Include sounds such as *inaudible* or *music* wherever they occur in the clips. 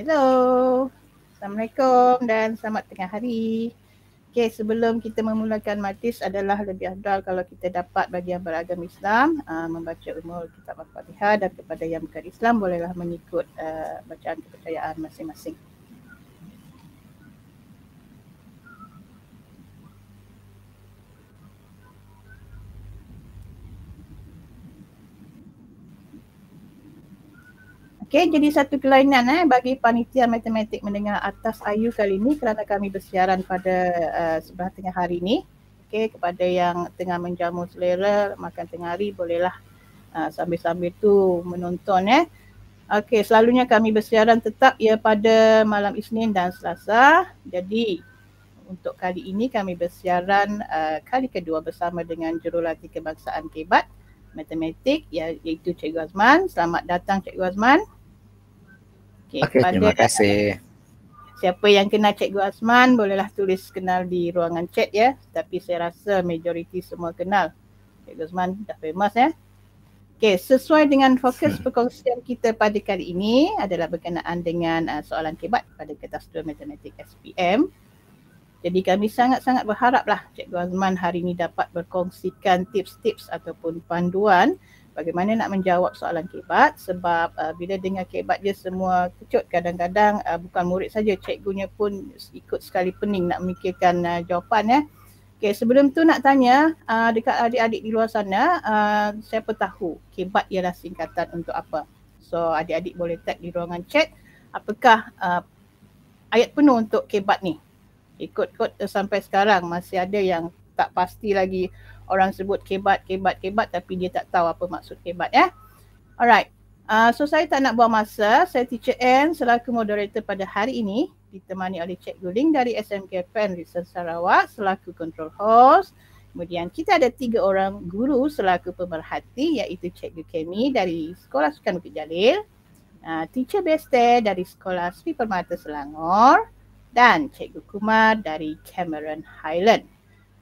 Hello. Assalamualaikum dan selamat tengah hari. Okay, sebelum kita memulakan matiz adalah lebih afdal kalau kita dapat bagi yang beragama Islam uh, membaca umur kitab Al-Fatihah dan kepada yang bukan Islam bolehlah mengikut uh, bacaan kepercayaan masing-masing. Okey, jadi satu kelainan eh bagi panitia matematik mendengar atas Ayu kali ini kerana kami bersiaran pada uh, sebelah tengah hari ini. Okey, kepada yang tengah menjamu selera makan tengah hari bolehlah uh, sambil-sambil tu menonton eh. Okey, selalunya kami bersiaran tetap ya pada malam Isnin dan Selasa. Jadi untuk kali ini kami bersiaran uh, kali kedua bersama dengan jurulatih kebangsaan Kebat matematik ya, iaitu Cikgu Azman. Selamat datang Cikgu Azman. Okey, okay, terima kasih. Siapa yang kenal Cikgu Azman bolehlah tulis kenal di ruangan chat ya. Tapi saya rasa majoriti semua kenal. Cikgu Azman dah famous ya. Okey, sesuai dengan fokus hmm. perkongsian kita pada kali ini adalah berkenaan dengan uh, soalan kebat pada kertas 2 matematik SPM. Jadi kami sangat-sangat berharaplah Cikgu Azman hari ini dapat berkongsikan tips-tips ataupun panduan bagaimana nak menjawab soalan kebat sebab uh, bila dengar kebat dia semua kecut kadang-kadang uh, bukan murid saja cikgunya pun ikut sekali pening nak memikirkan uh, jawapan ya. Eh. Okey sebelum tu nak tanya uh, dekat adik-adik di luar sana uh, siapa tahu kebat ialah singkatan untuk apa? So adik-adik boleh tag di ruangan chat apakah uh, ayat penuh untuk kebat ni? Ikut-ikut sampai sekarang masih ada yang tak pasti lagi orang sebut kebat, kebat, kebat tapi dia tak tahu apa maksud kebat ya. Alright. Uh, so saya tak nak buang masa. Saya teacher Anne selaku moderator pada hari ini ditemani oleh Cikgu Guling dari SMK Pen Research Sarawak selaku control host. Kemudian kita ada tiga orang guru selaku pemerhati iaitu Cikgu Kemi dari Sekolah Sukan Bukit Jalil, uh, Teacher Beste dari Sekolah Sri Permata Selangor dan Cikgu Kumar dari Cameron Highland.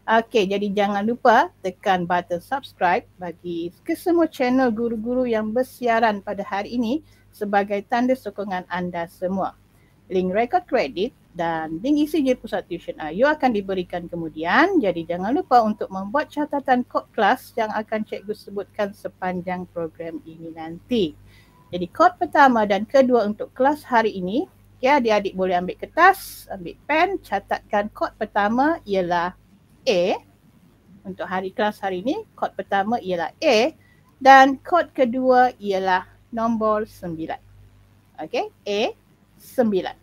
Okey, jadi jangan lupa tekan button subscribe bagi kesemua channel guru-guru yang bersiaran pada hari ini sebagai tanda sokongan anda semua. Link rekod kredit dan link isi je pusat tuition IU akan diberikan kemudian. Jadi jangan lupa untuk membuat catatan kod kelas yang akan cikgu sebutkan sepanjang program ini nanti. Jadi kod pertama dan kedua untuk kelas hari ini, ya adik-adik boleh ambil kertas, ambil pen, catatkan kod pertama ialah A untuk hari kelas hari ini, kod pertama ialah A dan kod kedua ialah nombor sembilan, Okay, A sembilan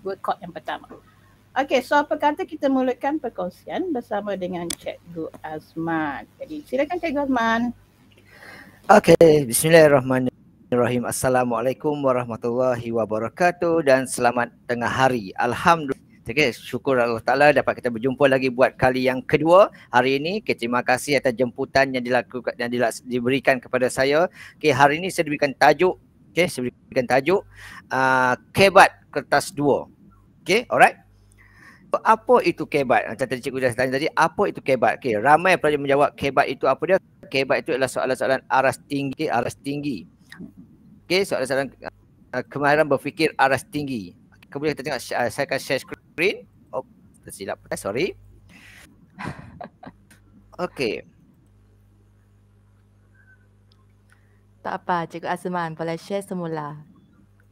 buat kod yang pertama. Okay, so apa kata kita mulakan perkongsian bersama dengan Cikgu Azman. Jadi silakan Cikgu Azman. Okay, Bismillahirrahmanirrahim. Assalamualaikum warahmatullahi wabarakatuh dan selamat tengah hari. Alhamdulillah. Okay, syukur Allah Ta'ala dapat kita berjumpa lagi buat kali yang kedua hari ini. Okay, terima kasih atas jemputan yang dilakukan yang dilaks- diberikan kepada saya. Okay, hari ini saya diberikan tajuk. Okay, saya diberikan tajuk. Uh, kebat kertas dua. Okay, alright. Apa itu kebat? Macam tadi cikgu dah tanya tadi, apa itu kebat? Okay, ramai pelajar menjawab kebat itu apa dia? Kebat itu adalah soalan-soalan aras tinggi, aras tinggi. Okay, soalan-soalan uh, kemahiran berfikir aras tinggi. Kemudian kita tengok, uh, saya akan share screen screen. Oh, tersilap. Eh, sorry. *laughs* Okay. Tak apa, Cikgu Azman boleh share semula.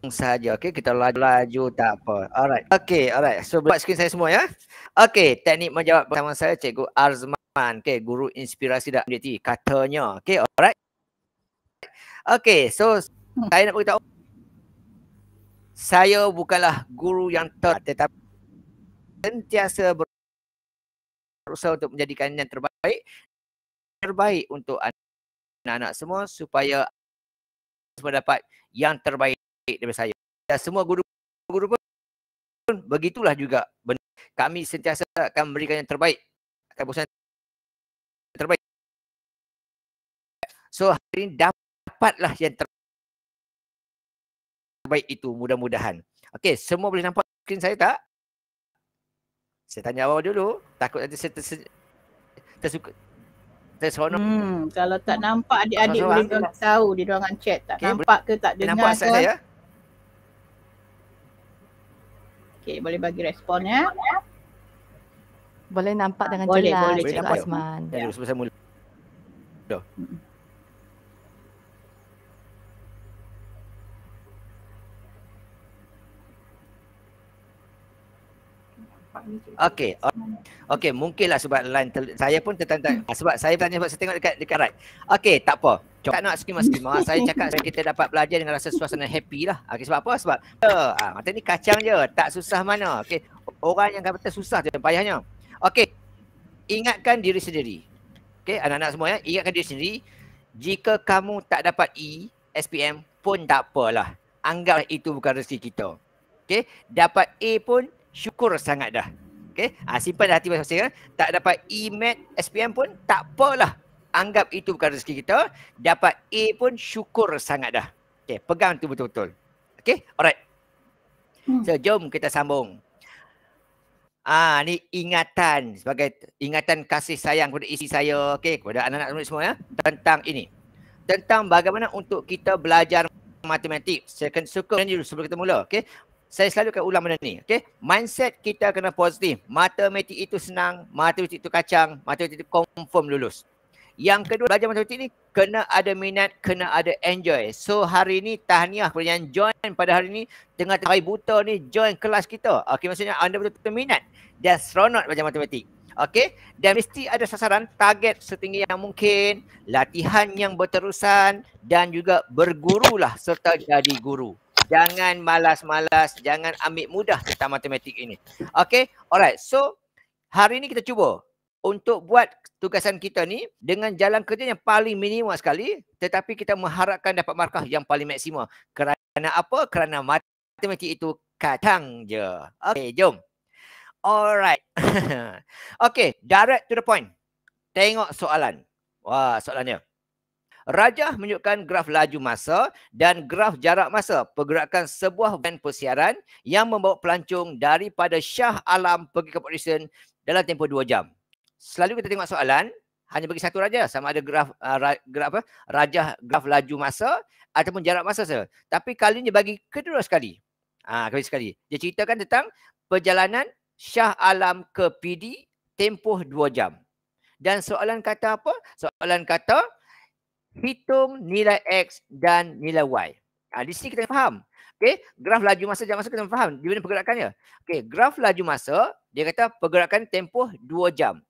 Hmm, Saja, okay. Kita laju-laju, tak apa. Alright. Okay, alright. So, buat skrin saya semua, ya. Okay, teknik menjawab bersama saya, Cikgu Azman. Okay, guru inspirasi dan MDT. Katanya, okay, alright. Okay, so, saya nak beritahu. Saya bukanlah guru yang ter... Tetapi sentiasa berusaha untuk menjadikan yang terbaik terbaik untuk anak-anak semua supaya semua dapat yang terbaik daripada saya. Dan semua guru-guru pun begitulah juga. Kami sentiasa akan memberikan yang terbaik. Akan berusaha yang terbaik. So hari ini dapatlah yang terbaik itu mudah-mudahan. Okey, semua boleh nampak skrin saya tak? Saya tanya awal dulu. Takut nanti saya tersen... tersuka. Tersonok. Hmm, kalau tak hmm. nampak adik-adik so, boleh orang tahu di ruangan chat tak? Okay, nampak ke tak dengar nampak ke? Saya, Okay, boleh bagi respon ya. Boleh nampak dengan boleh, jelas boleh, Cikgu Boleh, boleh. Ya. Sebelum saya mula. Duh. Hmm. Okey. Okey, mungkinlah sebab line saya pun tertanya ah, sebab saya tanya sebab saya tengok dekat dekat right. Okey, tak apa. Tak nak skema-skema. *laughs* saya cakap saya kita dapat belajar dengan rasa suasana happy lah. Ah, okey, sebab apa? Sebab ah, uh, mata ni kacang je. Tak susah mana. Okey. Orang yang kata susah je payahnya. Okey. Ingatkan diri sendiri. Okey, anak-anak semua ya, ingatkan diri sendiri. Jika kamu tak dapat E SPM pun tak apalah. Anggaplah itu bukan rezeki kita. Okey, dapat A e pun syukur sangat dah. Okay. Ha, ah, simpan dah hati masa masing Tak dapat E-MAT SPM pun tak apalah. Anggap itu bukan rezeki kita. Dapat A pun syukur sangat dah. Okay. Pegang tu betul-betul. Okay. Alright. Hmm. So, jom kita sambung. Ah, ha, ni ingatan sebagai ingatan kasih sayang kepada isi saya, okey, kepada anak-anak semua ya, tentang ini. Tentang bagaimana untuk kita belajar matematik. Second circle ni dulu sebelum kita mula, okey saya selalu akan ulang benda ni. Okay? Mindset kita kena positif. Matematik itu senang, matematik itu kacang, matematik itu confirm lulus. Yang kedua, belajar matematik ni kena ada minat, kena ada enjoy. So hari ni tahniah kepada yang join pada hari ni, tengah hari buta ni join kelas kita. Okay, maksudnya anda betul-betul minat dan seronok belajar matematik. Okay, dan mesti ada sasaran target setinggi yang mungkin, latihan yang berterusan dan juga bergurulah serta jadi guru jangan malas-malas, jangan ambil mudah tentang matematik ini. Okay, alright. So, hari ini kita cuba untuk buat tugasan kita ni dengan jalan kerja yang paling minimal sekali tetapi kita mengharapkan dapat markah yang paling maksimal. Kerana apa? Kerana matematik itu kacang je. Okay, jom. Alright. *laughs* okay, direct to the point. Tengok soalan. Wah, soalannya. Rajah menunjukkan graf laju masa dan graf jarak masa pergerakan sebuah van persiaran yang membawa pelancong daripada Shah Alam pergi ke Port dalam tempoh 2 jam. Selalu kita tengok soalan hanya bagi satu rajah sama ada graf uh, ra, graf apa rajah graf laju masa ataupun jarak masa saja. Tapi kali ini bagi kedua sekali. ha, kedua sekali. Dia ceritakan tentang perjalanan Shah Alam ke PD tempoh 2 jam. Dan soalan kata apa? Soalan kata hitung nilai X dan nilai Y. Ha, di sini kita faham. Okay. Graf laju masa jam masa kita faham. Di mana pergerakannya? Okay. Graf laju masa, dia kata pergerakan tempoh 2 jam.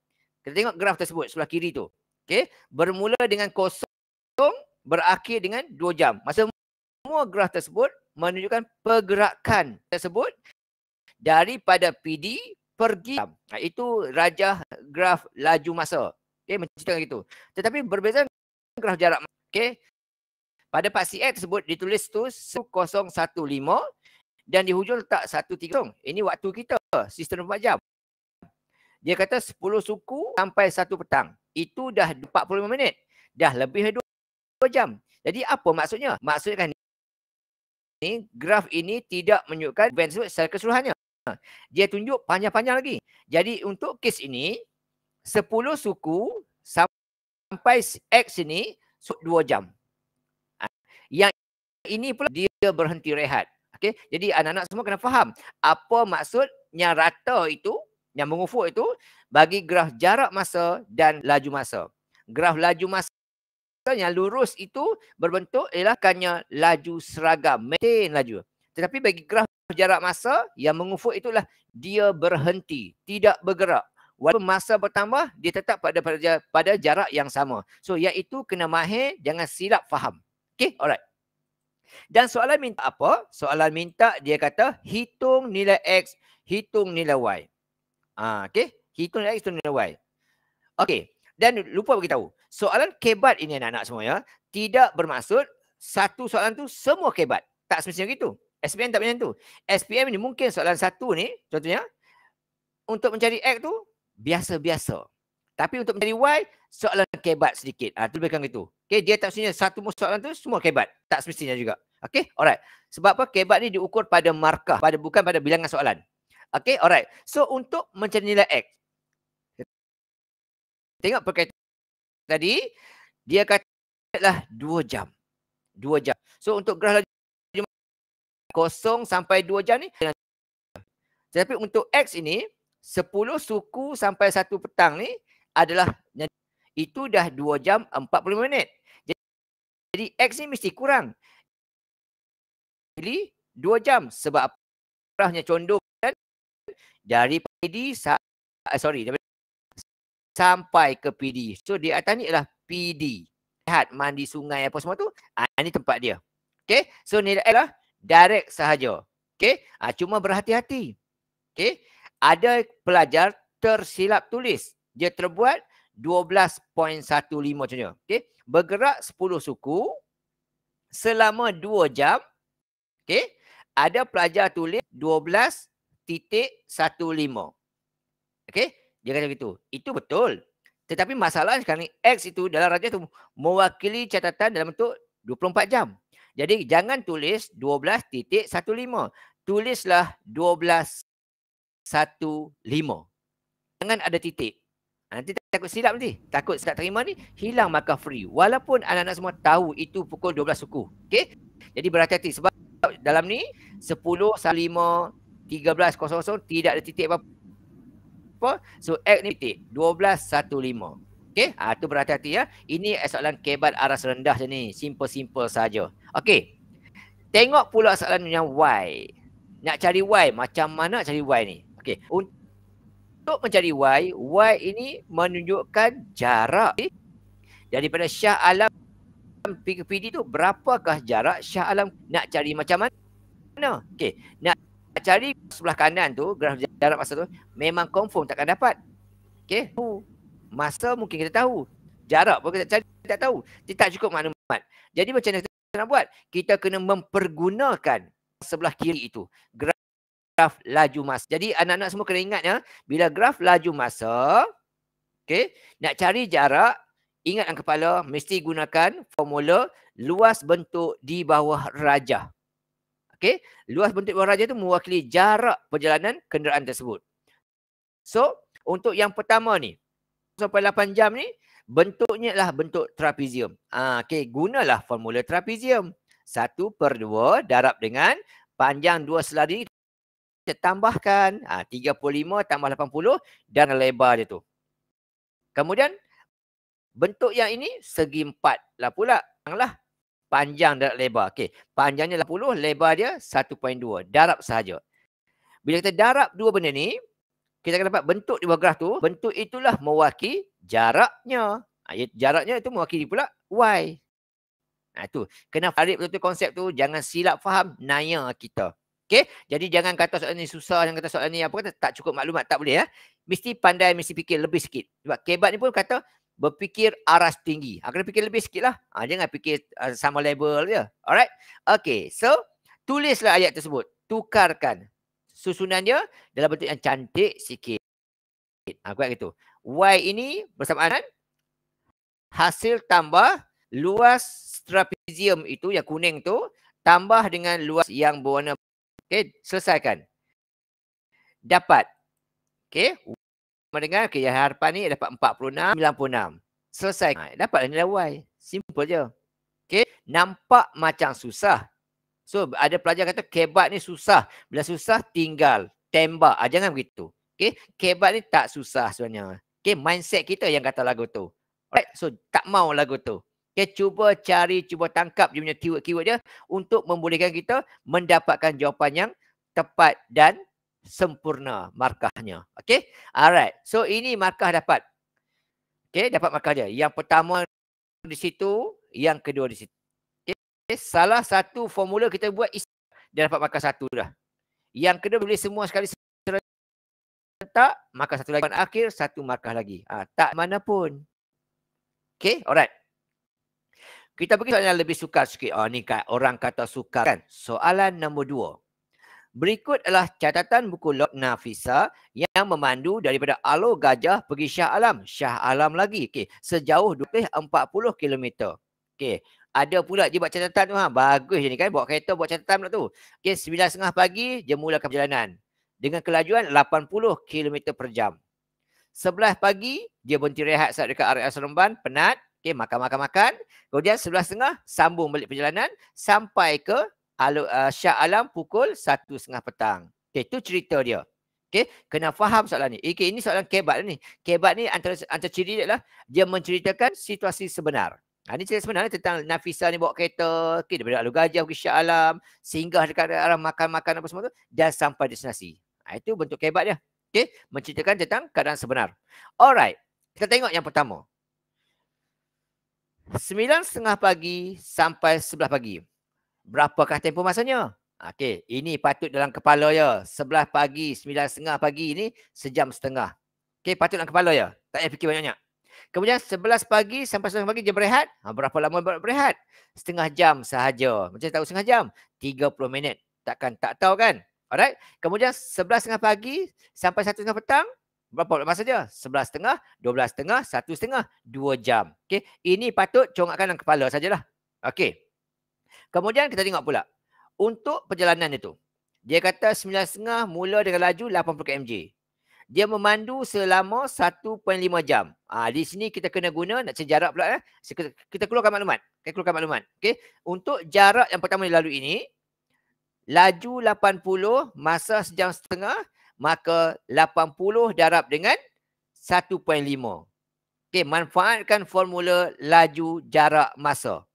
Kita tengok graf tersebut sebelah kiri tu. Okay. Bermula dengan kosong, berakhir dengan 2 jam. Masa semua graf tersebut menunjukkan pergerakan tersebut daripada PD pergi. Ha, itu rajah graf laju masa. Okay. Menceritakan itu. Tetapi berbeza graf jarak Okay, pada paksi X tersebut ditulis tu 1015 dan di hujung letak 130 ini waktu kita sistem 24 jam dia kata 10 suku sampai 1 petang itu dah 45 minit dah lebih 2 jam jadi apa maksudnya maksudkan ni graf ini tidak menunjukkan event tersebut secara keseluruhannya dia tunjuk panjang-panjang lagi jadi untuk kes ini 10 suku sampai sampai X ini so dua jam. Ah, yang ini pula dia berhenti rehat. Okay, Jadi anak-anak semua kena faham apa maksudnya rata itu, yang mengufur itu bagi graf jarak masa dan laju masa. Graf laju masa yang lurus itu berbentuk ialah kanya laju seragam, maintain laju. Tetapi bagi graf jarak masa yang mengufur itulah dia berhenti, tidak bergerak walaupun masa bertambah dia tetap pada pada, pada jarak yang sama. So iaitu kena mahir jangan silap faham. Okay alright. Dan soalan minta apa? Soalan minta dia kata hitung nilai X, hitung nilai Y. Ah, okay. Hitung nilai X, hitung nilai Y. Okay. Dan lupa bagi tahu, Soalan kebat ini anak-anak semua ya. Tidak bermaksud satu soalan tu semua kebat. Tak semestinya begitu. SPM tak macam tu. SPM ni mungkin soalan satu ni contohnya. Untuk mencari X tu biasa-biasa. Tapi untuk menjadi Y, soalan kebat sedikit. Ha, ah, itu lebih kurang itu. Okay, dia tak semestinya satu soalan tu semua kebat. Tak semestinya juga. Okay, alright. Sebab apa? Kebat ni diukur pada markah. pada Bukan pada bilangan soalan. Okay, alright. So, untuk mencari nilai X. Tengok perkataan tadi. Dia katalah 2 jam. 2 jam. So, untuk graf kosong sampai 2 jam ni. Tetapi untuk X ini, Sepuluh suku sampai satu petang ni adalah itu dah dua jam empat puluh minit. Jadi X ni mesti kurang. Jadi dua jam sebab apa? condong kan? Dari PD eh, sorry daripada sampai ke PD. So di atas ni ialah PD. Lihat mandi sungai apa semua tu. Ha, ini tempat dia. Okay. So ni adalah direct sahaja. Okay. Ha, ah, cuma berhati-hati. Okay ada pelajar tersilap tulis. Dia terbuat 12.15 macamnya. Okey. Bergerak 10 suku selama 2 jam. Okey. Ada pelajar tulis 12.15. Okey. Dia kata begitu. Itu betul. Tetapi masalah sekarang ni X itu dalam raja itu mewakili catatan dalam bentuk 24 jam. Jadi jangan tulis 12.15. Tulislah satu lima. Jangan ada titik. Ha, nanti takut silap nanti. Takut silap terima ni, hilang maka free. Walaupun anak-anak semua tahu itu pukul 12 suku. Okay? Jadi berhati-hati sebab dalam ni 10, 5, 13, tidak ada titik apa-apa. So X ni titik. 12, 1, 5. Okay? Ha, tu berhati-hati ya. Ini soalan kebat aras rendah je ni. Simple-simple saja. Okay. Tengok pula soalan yang Y. Nak cari Y. Macam mana nak cari Y ni? Okey, untuk mencari Y, Y ini menunjukkan jarak okay? daripada Shah Alam PKPD tu berapakah jarak Shah Alam nak cari macam mana? Okey, nak cari sebelah kanan tu graf jarak masa tu memang confirm takkan dapat. Okey. Masa mungkin kita tahu. Jarak pun kita cari tak tahu. Dia tak cukup maklumat. Jadi macam mana kita nak buat? Kita kena mempergunakan sebelah kiri itu. Graf graf laju masa. Jadi anak-anak semua kena ingat ya, bila graf laju masa, okay, nak cari jarak, ingat dalam kepala mesti gunakan formula luas bentuk di bawah rajah. okay? luas bentuk di bawah rajah itu mewakili jarak perjalanan kenderaan tersebut. So, untuk yang pertama ni, sampai 8 jam ni bentuknya lah bentuk trapezium. Ah, okey, gunalah formula trapezium. 1 per 2 darab dengan panjang dua selari kita tambahkan ha, ah, 35 tambah 80 dan lebar dia tu. Kemudian bentuk yang ini segi empat lah pula. Anglah panjang dan lebar. Okay, panjangnya 80, lebar dia 1.2. Darab sahaja. Bila kita darab dua benda ni, kita akan dapat bentuk di bawah graf tu. Bentuk itulah mewakili jaraknya. Ha, jaraknya itu mewakili pula y. Ha, ah, itu. Kena farid betul-betul konsep tu. Jangan silap faham naya kita. Okey, jadi jangan kata soalan ni susah, jangan kata soalan ni apa kata tak cukup maklumat, tak boleh ya. Mesti pandai, mesti fikir lebih sikit. Sebab kebat ni pun kata berfikir aras tinggi. Ha, kena fikir lebih sikit lah. Ha, jangan fikir uh, sama level dia. Alright. Okay. So, tulislah ayat tersebut. Tukarkan susunannya dalam bentuk yang cantik sikit. Ha, kuat gitu. Y ini bersamaan hasil tambah luas trapezium itu yang kuning tu tambah dengan luas yang berwarna Okey, selesaikan. Dapat. Okey. Mendengar, okey, yang harapan ni dapat 46, 96. Selesai. Ha, dapat lah, nilai Y. Simple je. Okey. Nampak macam susah. So, ada pelajar kata kebat ni susah. Bila susah, tinggal. Tembak. Ha, jangan begitu. Okey. Kebat ni tak susah sebenarnya. Okey. Mindset kita yang kata lagu tu. Alright. So, tak mau lagu tu. Okay, cuba cari, cuba tangkap dia punya keyword-keyword dia untuk membolehkan kita mendapatkan jawapan yang tepat dan sempurna markahnya. Okay, alright. So, ini markah dapat. Okay, dapat markah dia. Yang pertama di situ, yang kedua di situ. Okay, salah satu formula kita buat is dia dapat markah satu dah. Yang kedua boleh semua sekali serentak, markah satu lagi. Akhir, satu markah lagi. Ha, tak mana pun. Okay, alright. Kita pergi soalan yang lebih sukar sikit. Oh, ni orang kata sukar kan. Soalan nombor dua. Berikut adalah catatan buku Lord Nafisa yang memandu daripada Alo Gajah pergi Shah Alam. Shah Alam lagi. Okey. Sejauh 40 km. Okey. Ada pula dia buat catatan tu. Ha. Bagus je ni kan. Bawa kereta buat catatan pula tu. Okey. 9.30 pagi dia mulakan perjalanan. Dengan kelajuan 80 km per jam. 11 pagi dia berhenti rehat saat dekat area Seremban. Penat. Okey, makan, makan, makan. Kemudian sebelah setengah, sambung balik perjalanan sampai ke uh, Syah Alam pukul satu setengah petang. Okey, itu cerita dia. Okey, kena faham soalan ni. Okey, ini soalan kebat ni. Kebat ni antara, antara ciri dia lah, dia menceritakan situasi sebenar. Ha, ini cerita sebenarnya tentang Nafisa ni bawa kereta, okay, daripada Alu Gajah pergi Syah Alam, singgah dekat arah makan-makan apa semua tu, dan sampai destinasi. Ha, itu bentuk kebat dia. Okay, menceritakan tentang keadaan sebenar. Alright, kita tengok yang pertama. 9.30 pagi sampai 11 pagi. Berapakah tempoh masanya? Okey, ini patut dalam kepala ya. 11 pagi, 9.30 pagi ini sejam setengah. Okey, patut dalam kepala ya. Tak payah fikir banyak-banyak. Kemudian 11 pagi sampai 11 pagi jam berehat. Ha, berapa lama berehat? Setengah jam sahaja. Macam tahu setengah jam? 30 minit. Takkan tak tahu kan? Alright. Kemudian 11.30 pagi sampai 1.30 petang berapa masa dia? 11 setengah, 12 setengah, 1 setengah, dua jam. Okey, ini patut congakkan dalam kepala sajalah. Okey. Kemudian kita tengok pula. Untuk perjalanan itu. Dia kata 9 setengah mula dengan laju 80 kmj. Dia memandu selama 1.5 jam. Ha, di sini kita kena guna, nak cari jarak pula. Eh. Kita keluarkan maklumat. Kita keluarkan maklumat. Okey. Untuk jarak yang pertama dilalui ini, laju 80, masa sejam setengah, maka 80 darab dengan 1.5. Okay, manfaatkan formula laju jarak masa.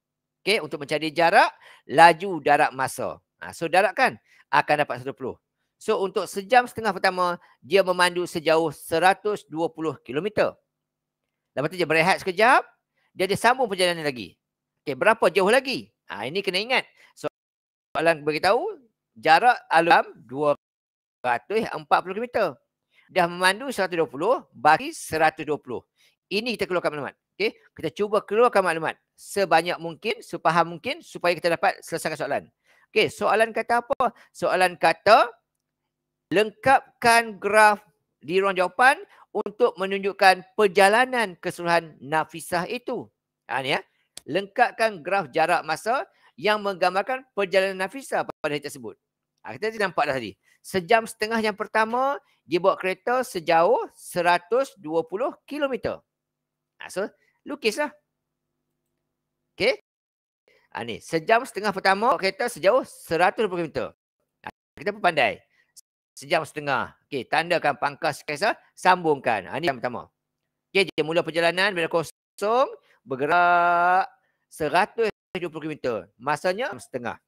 Okay, untuk mencari jarak, laju darab masa. Ha, so, darab kan akan dapat 110. So, untuk sejam setengah pertama, dia memandu sejauh 120 km. Lepas tu dia berehat sekejap, dia ada sambung perjalanan lagi. Okay, berapa jauh lagi? Ha, ini kena ingat. So, soalan beritahu, jarak alam 2 patuh 40 km. Dah memandu 120, bagi 120. Ini kita keluarkan maklumat. Okey, kita cuba keluarkan maklumat sebanyak mungkin, sepaham mungkin supaya kita dapat selesaikan soalan. Okey, soalan kata apa? Soalan kata lengkapkan graf di ruang jawapan untuk menunjukkan perjalanan keseluruhan nafisah itu. Ha ni ya. Lengkapkan graf jarak masa yang menggambarkan perjalanan nafisah pada hari tersebut. Ha, kita dah nampak dah tadi. Sejam setengah yang pertama, dia bawa kereta sejauh 120 km. Ha, so, lukislah. Okay. Ha, ni. Sejam setengah pertama, bawa kereta sejauh 120 km. Ha, kita pun pandai. Sejam setengah. Okay, tandakan pangkas kereta, ah, sambungkan. Ha, ini yang pertama. Okay, dia mula perjalanan bila kosong, bergerak 120 km. Masanya setengah.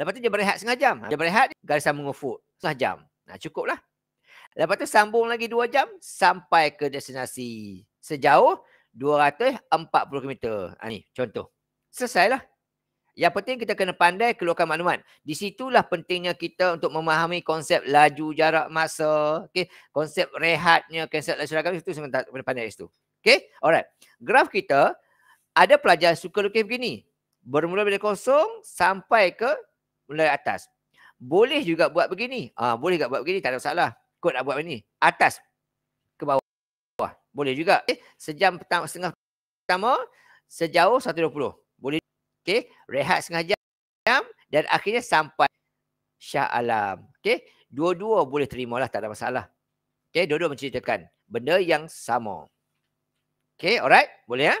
Lepas tu dia berehat setengah jam. Dia berehat, garisan mengufut. Setengah jam. Nah, cukuplah. Lepas tu sambung lagi dua jam sampai ke destinasi sejauh 240 km. Ha, ni, contoh. Selesailah. Yang penting kita kena pandai keluarkan maklumat. Di situlah pentingnya kita untuk memahami konsep laju jarak masa. Okay. Konsep rehatnya, konsep laju jarak masa. Itu sangat kena pandai di situ. Okay. Alright. Graf kita, ada pelajar suka lukis begini. Bermula dari kosong sampai ke mulai atas. Boleh juga buat begini. Ah, boleh juga buat begini, tak ada masalah. Kau nak buat begini. Atas ke bawah. Boleh juga. Okay. Eh, sejam petang, setengah pertama, sejauh 120. Boleh. Okay. Rehat setengah jam dan akhirnya sampai Syah Alam. Okay. Dua-dua boleh terima lah, tak ada masalah. Okay. Dua-dua menceritakan benda yang sama. Okay. Alright. Boleh ya? Eh?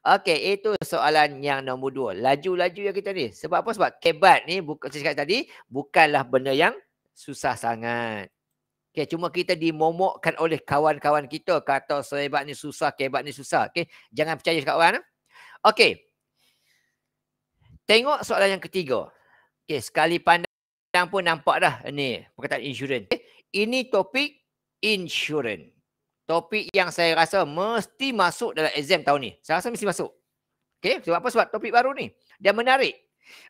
Okey, itu soalan yang nombor dua. Laju-laju yang kita ni. Sebab apa? Sebab kebat ni, buka, saya cakap tadi, bukanlah benda yang susah sangat. Okey, cuma kita dimomokkan oleh kawan-kawan kita. Kata sebab ni susah, kebat ni susah. Okey, jangan percaya cakap orang. Eh. Okey. Tengok soalan yang ketiga. Okey, sekali pandang pun nampak dah ni perkataan insurans. Okay. Ini topik insurans topik yang saya rasa mesti masuk dalam exam tahun ni. Saya rasa mesti masuk. Okey, sebab apa? Sebab topik baru ni. Dia menarik.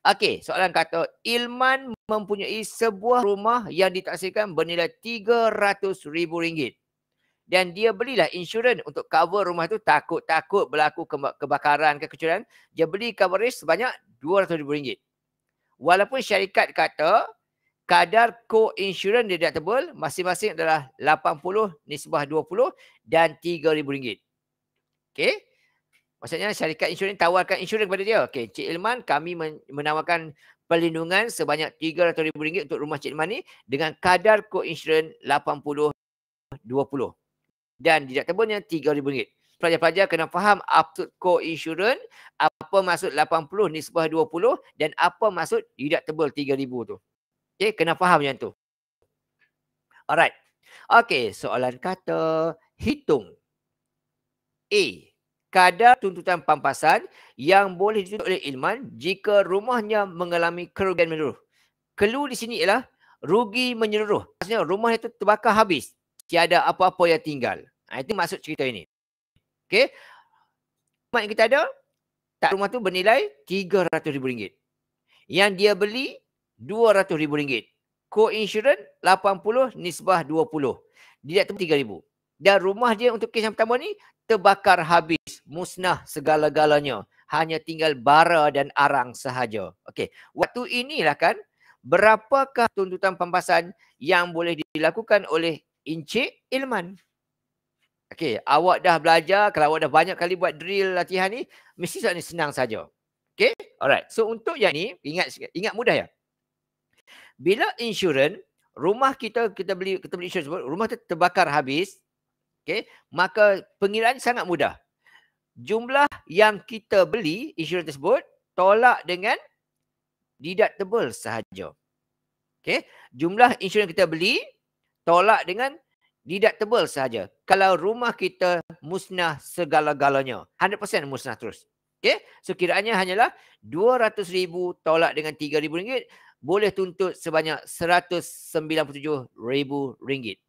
Okey, soalan kata Ilman mempunyai sebuah rumah yang ditaksirkan bernilai rm ringgit Dan dia belilah insurans untuk cover rumah tu takut-takut berlaku kebakaran ke kecurangan. Dia beli coverage sebanyak rm ringgit. Walaupun syarikat kata kadar co-insurance deductible masing-masing adalah 80 nisbah 20 dan RM3,000. Okay. Maksudnya syarikat insurans tawarkan insurans kepada dia. Okay. Cik Ilman kami menawarkan perlindungan sebanyak RM300,000 untuk rumah Cik Ilman ni dengan kadar co-insurance 80-20 dan deductible-nya RM3,000. Pelajar-pelajar kena faham absolut co-insurance, apa maksud 80 nisbah 20 dan apa maksud deductible 3000 tu. Okay, eh, kena faham yang tu. Alright. Okay, soalan kata hitung. A. Kadar tuntutan pampasan yang boleh dituntut oleh Ilman jika rumahnya mengalami kerugian menyeluruh. Kelu di sini ialah rugi menyeluruh. Maksudnya rumah itu terbakar habis. Tiada apa-apa yang tinggal. Ha, itu maksud cerita ini. Okay. Rumah yang kita ada, tak rumah tu bernilai RM300,000. Yang dia beli rm ringgit, Co-insurance 80, nisbah 20. Dia tu RM3,000. Dan rumah dia untuk kes yang pertama ni terbakar habis. Musnah segala-galanya. Hanya tinggal bara dan arang sahaja. Okey. Waktu inilah kan berapakah tuntutan pembahasan yang boleh dilakukan oleh Encik Ilman? Okey, awak dah belajar, kalau awak dah banyak kali buat drill latihan ni, mesti soalan ni senang saja. Okey, alright. So untuk yang ni, ingat ingat mudah ya bila insurans rumah kita kita beli kita beli insurans rumah kita terbakar habis okey maka pengiraan sangat mudah jumlah yang kita beli insurans tersebut tolak dengan deductible sahaja okey jumlah insurans kita beli tolak dengan deductible sahaja kalau rumah kita musnah segala-galanya 100% musnah terus okey so kiraannya hanyalah 200000 tolak dengan 3000 ringgit boleh tuntut sebanyak rm ringgit.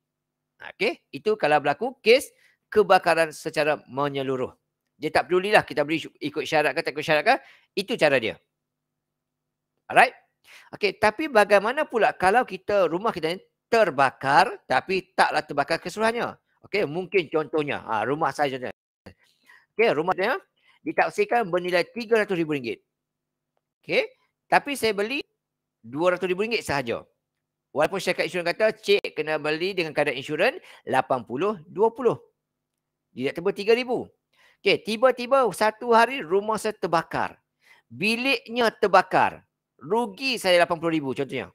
Okey, itu kalau berlaku kes kebakaran secara menyeluruh. Dia tak pedulilah kita beri ikut syarat ke tak ikut syarat ke, itu cara dia. Alright? Okey, tapi bagaimana pula kalau kita rumah kita ni terbakar tapi taklah terbakar keseluruhannya? Okey, mungkin contohnya, ha, rumah saya contohnya. Okey, rumah dia ditaksikan bernilai RM300,000. Okey, tapi saya beli RM200,000 sahaja. Walaupun syarikat insurans kata cik kena beli dengan kadar insurans 80-20. Dia tiba RM3,000. Okay, tiba-tiba satu hari rumah saya terbakar. Biliknya terbakar. Rugi saya RM80,000 contohnya.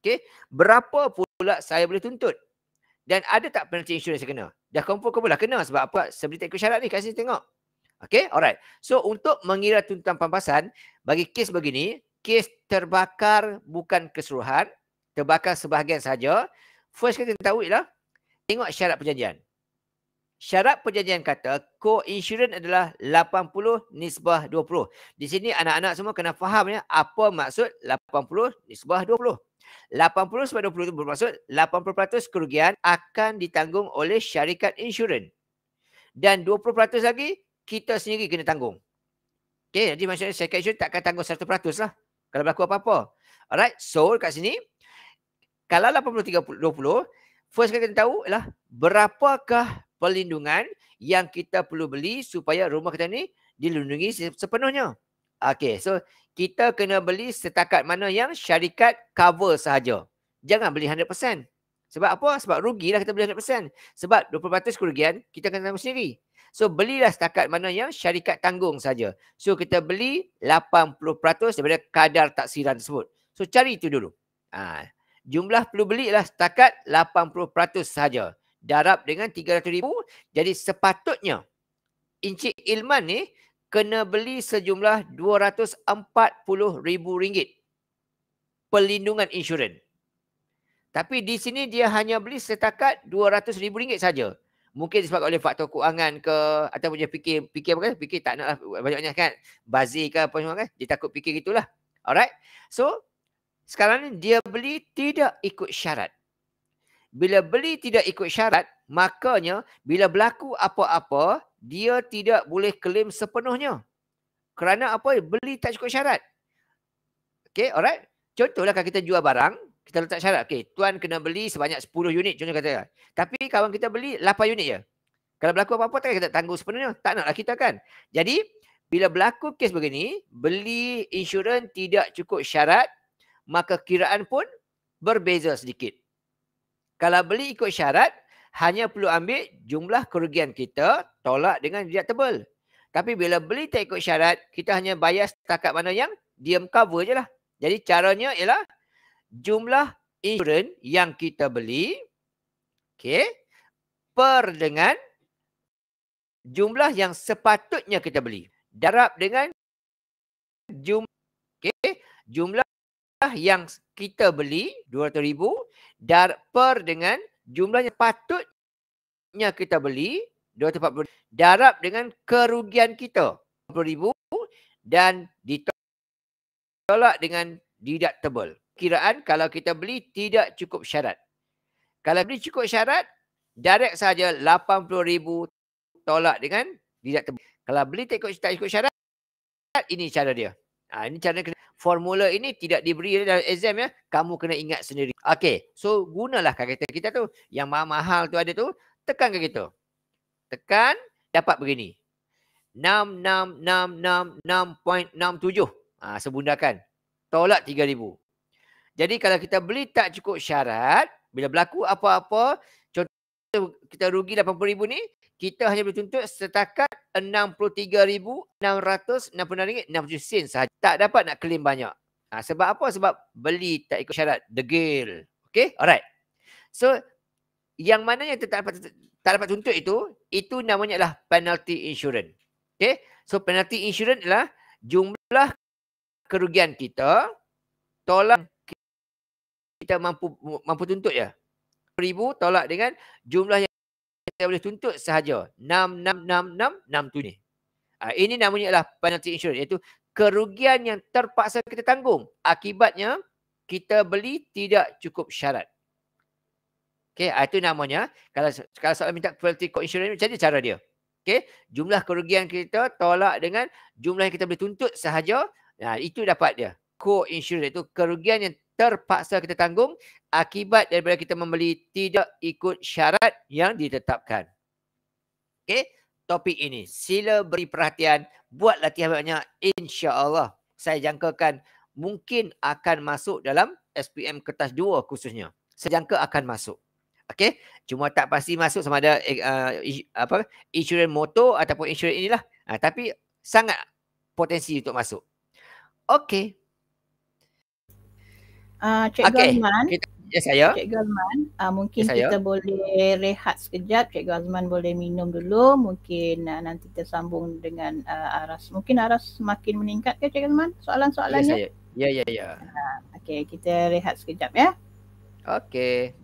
Okay, berapa pula saya boleh tuntut? Dan ada tak penalti insurans saya kena? Dah confirm ke pula kena sebab apa? Sebab tak syarat ni kat sini tengok. Okay, alright. So untuk mengira tuntutan pampasan bagi kes begini, kes terbakar bukan keseluruhan. Terbakar sebahagian saja. First kita tahu ialah tengok syarat perjanjian. Syarat perjanjian kata co-insurance adalah 80 nisbah 20. Di sini anak-anak semua kena faham ya apa maksud 80 nisbah 20. 80 sebab 20 itu bermaksud 80% kerugian akan ditanggung oleh syarikat insurans. Dan 20% lagi kita sendiri kena tanggung. Okay, jadi maksudnya syarikat insurans tak akan tanggung 100% lah kalau berlaku apa-apa. Alright, so dekat sini, kalau 80-20, first kali kita tahu ialah berapakah perlindungan yang kita perlu beli supaya rumah kita ni dilindungi sepenuhnya. Okay, so kita kena beli setakat mana yang syarikat cover sahaja. Jangan beli 100%. Sebab apa? Sebab rugilah kita beli 100%. Sebab 20% kerugian kita kena tanggung sendiri. So belilah setakat mana yang syarikat tanggung saja. So kita beli 80% daripada kadar taksiran tersebut. So cari itu dulu. Ha. Jumlah perlu beli lah setakat 80% saja. Darab dengan 300,000. Jadi sepatutnya Encik Ilman ni kena beli sejumlah rm ringgit pelindungan insurans. Tapi di sini dia hanya beli setakat rm ringgit saja mungkin disebabkan oleh faktor keuangan ke ataupun dia fikir fikir apa kan fikir tak naklah banyak-banyak kan bazir ke apa semua kan dia takut fikir gitulah alright so sekarang ni dia beli tidak ikut syarat bila beli tidak ikut syarat makanya bila berlaku apa-apa dia tidak boleh claim sepenuhnya kerana apa beli tak cukup syarat Okay, alright contohlah kalau kita jual barang kita letak syarat. Okey, tuan kena beli sebanyak 10 unit contohnya kata. Tapi kawan kita beli 8 unit je. Kalau berlaku apa-apa takkan kita tangguh sepenuhnya. Tak naklah kita kan. Jadi bila berlaku kes begini, beli insurans tidak cukup syarat, maka kiraan pun berbeza sedikit. Kalau beli ikut syarat, hanya perlu ambil jumlah kerugian kita tolak dengan jejak tebal. Tapi bila beli tak ikut syarat, kita hanya bayar setakat mana yang diam cover je lah. Jadi caranya ialah jumlah insurans yang kita beli okey per dengan jumlah yang sepatutnya kita beli darab dengan jumlah, okey jumlah yang kita beli 200000 dar per dengan jumlah yang patutnya kita beli 240 darab dengan kerugian kita 20000 dan ditolak dengan deductible kiraan kalau kita beli tidak cukup syarat. Kalau beli cukup syarat, direct saja RM80,000 tolak dengan tidak terbuka. Kalau beli tak cukup tak ikut syarat, ini cara dia. Ha, ini cara kena, formula ini tidak diberi dalam exam ya. Kamu kena ingat sendiri. Okay, so gunalah kereta kita tu. Yang mahal-mahal tu ada tu, tekan kereta tu. Tekan, dapat begini. 6666.67 6, Ha, sebundakan. Tolak 3,000. Jadi kalau kita beli tak cukup syarat, bila berlaku apa-apa, contoh kita rugi RM80,000 ni, kita hanya boleh tuntut setakat RM63,666.67 sahaja. Tak dapat nak claim banyak. Ha, sebab apa? Sebab beli tak ikut syarat. Degil. Okay? Alright. So, yang mana yang tak dapat, tak dapat tuntut itu, itu namanya adalah penalty insurance. Okay? So, penalty insurance adalah jumlah kerugian kita tolak kita mampu mampu tuntut ya. Ribu tolak dengan jumlah yang kita boleh tuntut sahaja. 6666 tu ni. Uh, ini namanya adalah penalty insurance iaitu kerugian yang terpaksa kita tanggung akibatnya kita beli tidak cukup syarat. Okey, ha, itu namanya. Kalau kalau soalan minta penalty co insurance macam mana cara dia? Okey, jumlah kerugian kita tolak dengan jumlah yang kita boleh tuntut sahaja. Nah, ha, itu dapat dia. Co-insurance itu kerugian yang terpaksa kita tanggung akibat daripada kita membeli tidak ikut syarat yang ditetapkan. Okey, topik ini sila beri perhatian, buat latihan banyak insya-Allah saya jangkakan mungkin akan masuk dalam SPM kertas 2 khususnya. Saya jangka akan masuk. Okey, cuma tak pasti masuk sama ada uh, apa insurans motor ataupun insurans inilah. Uh, tapi sangat potensi untuk masuk. Okey. Ah, Cikgu Azman. Okay. Ya saya. Cikgu Azman, uh, ah, mungkin ya, kita boleh rehat sekejap. Cikgu Azman boleh minum dulu. Mungkin uh, nanti kita sambung dengan uh, aras. Mungkin aras semakin meningkat ke Cikgu Azman? Soalan-soalannya? Ya, saya. ya, ya. ya. Uh, Okey, kita rehat sekejap ya. Okey.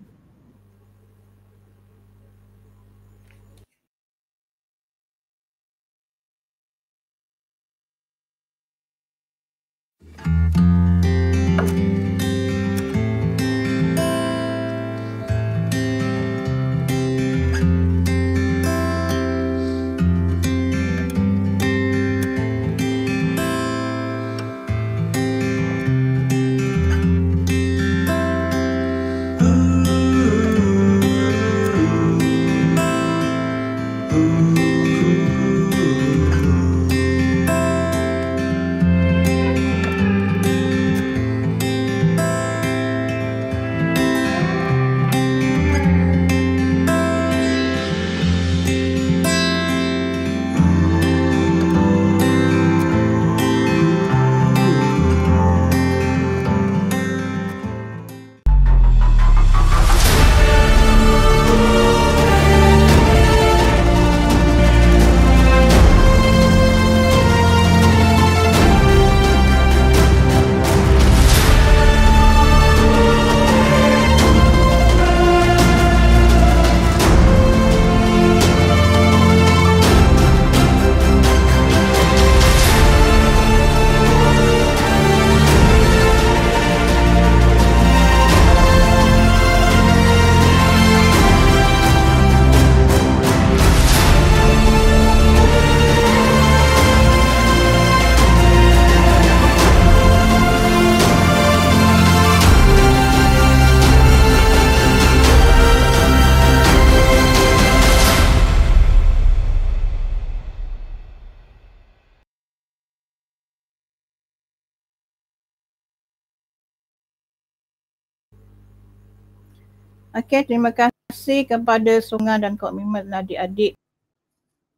Okey, terima kasih kepada Sunga dan komitmen adik-adik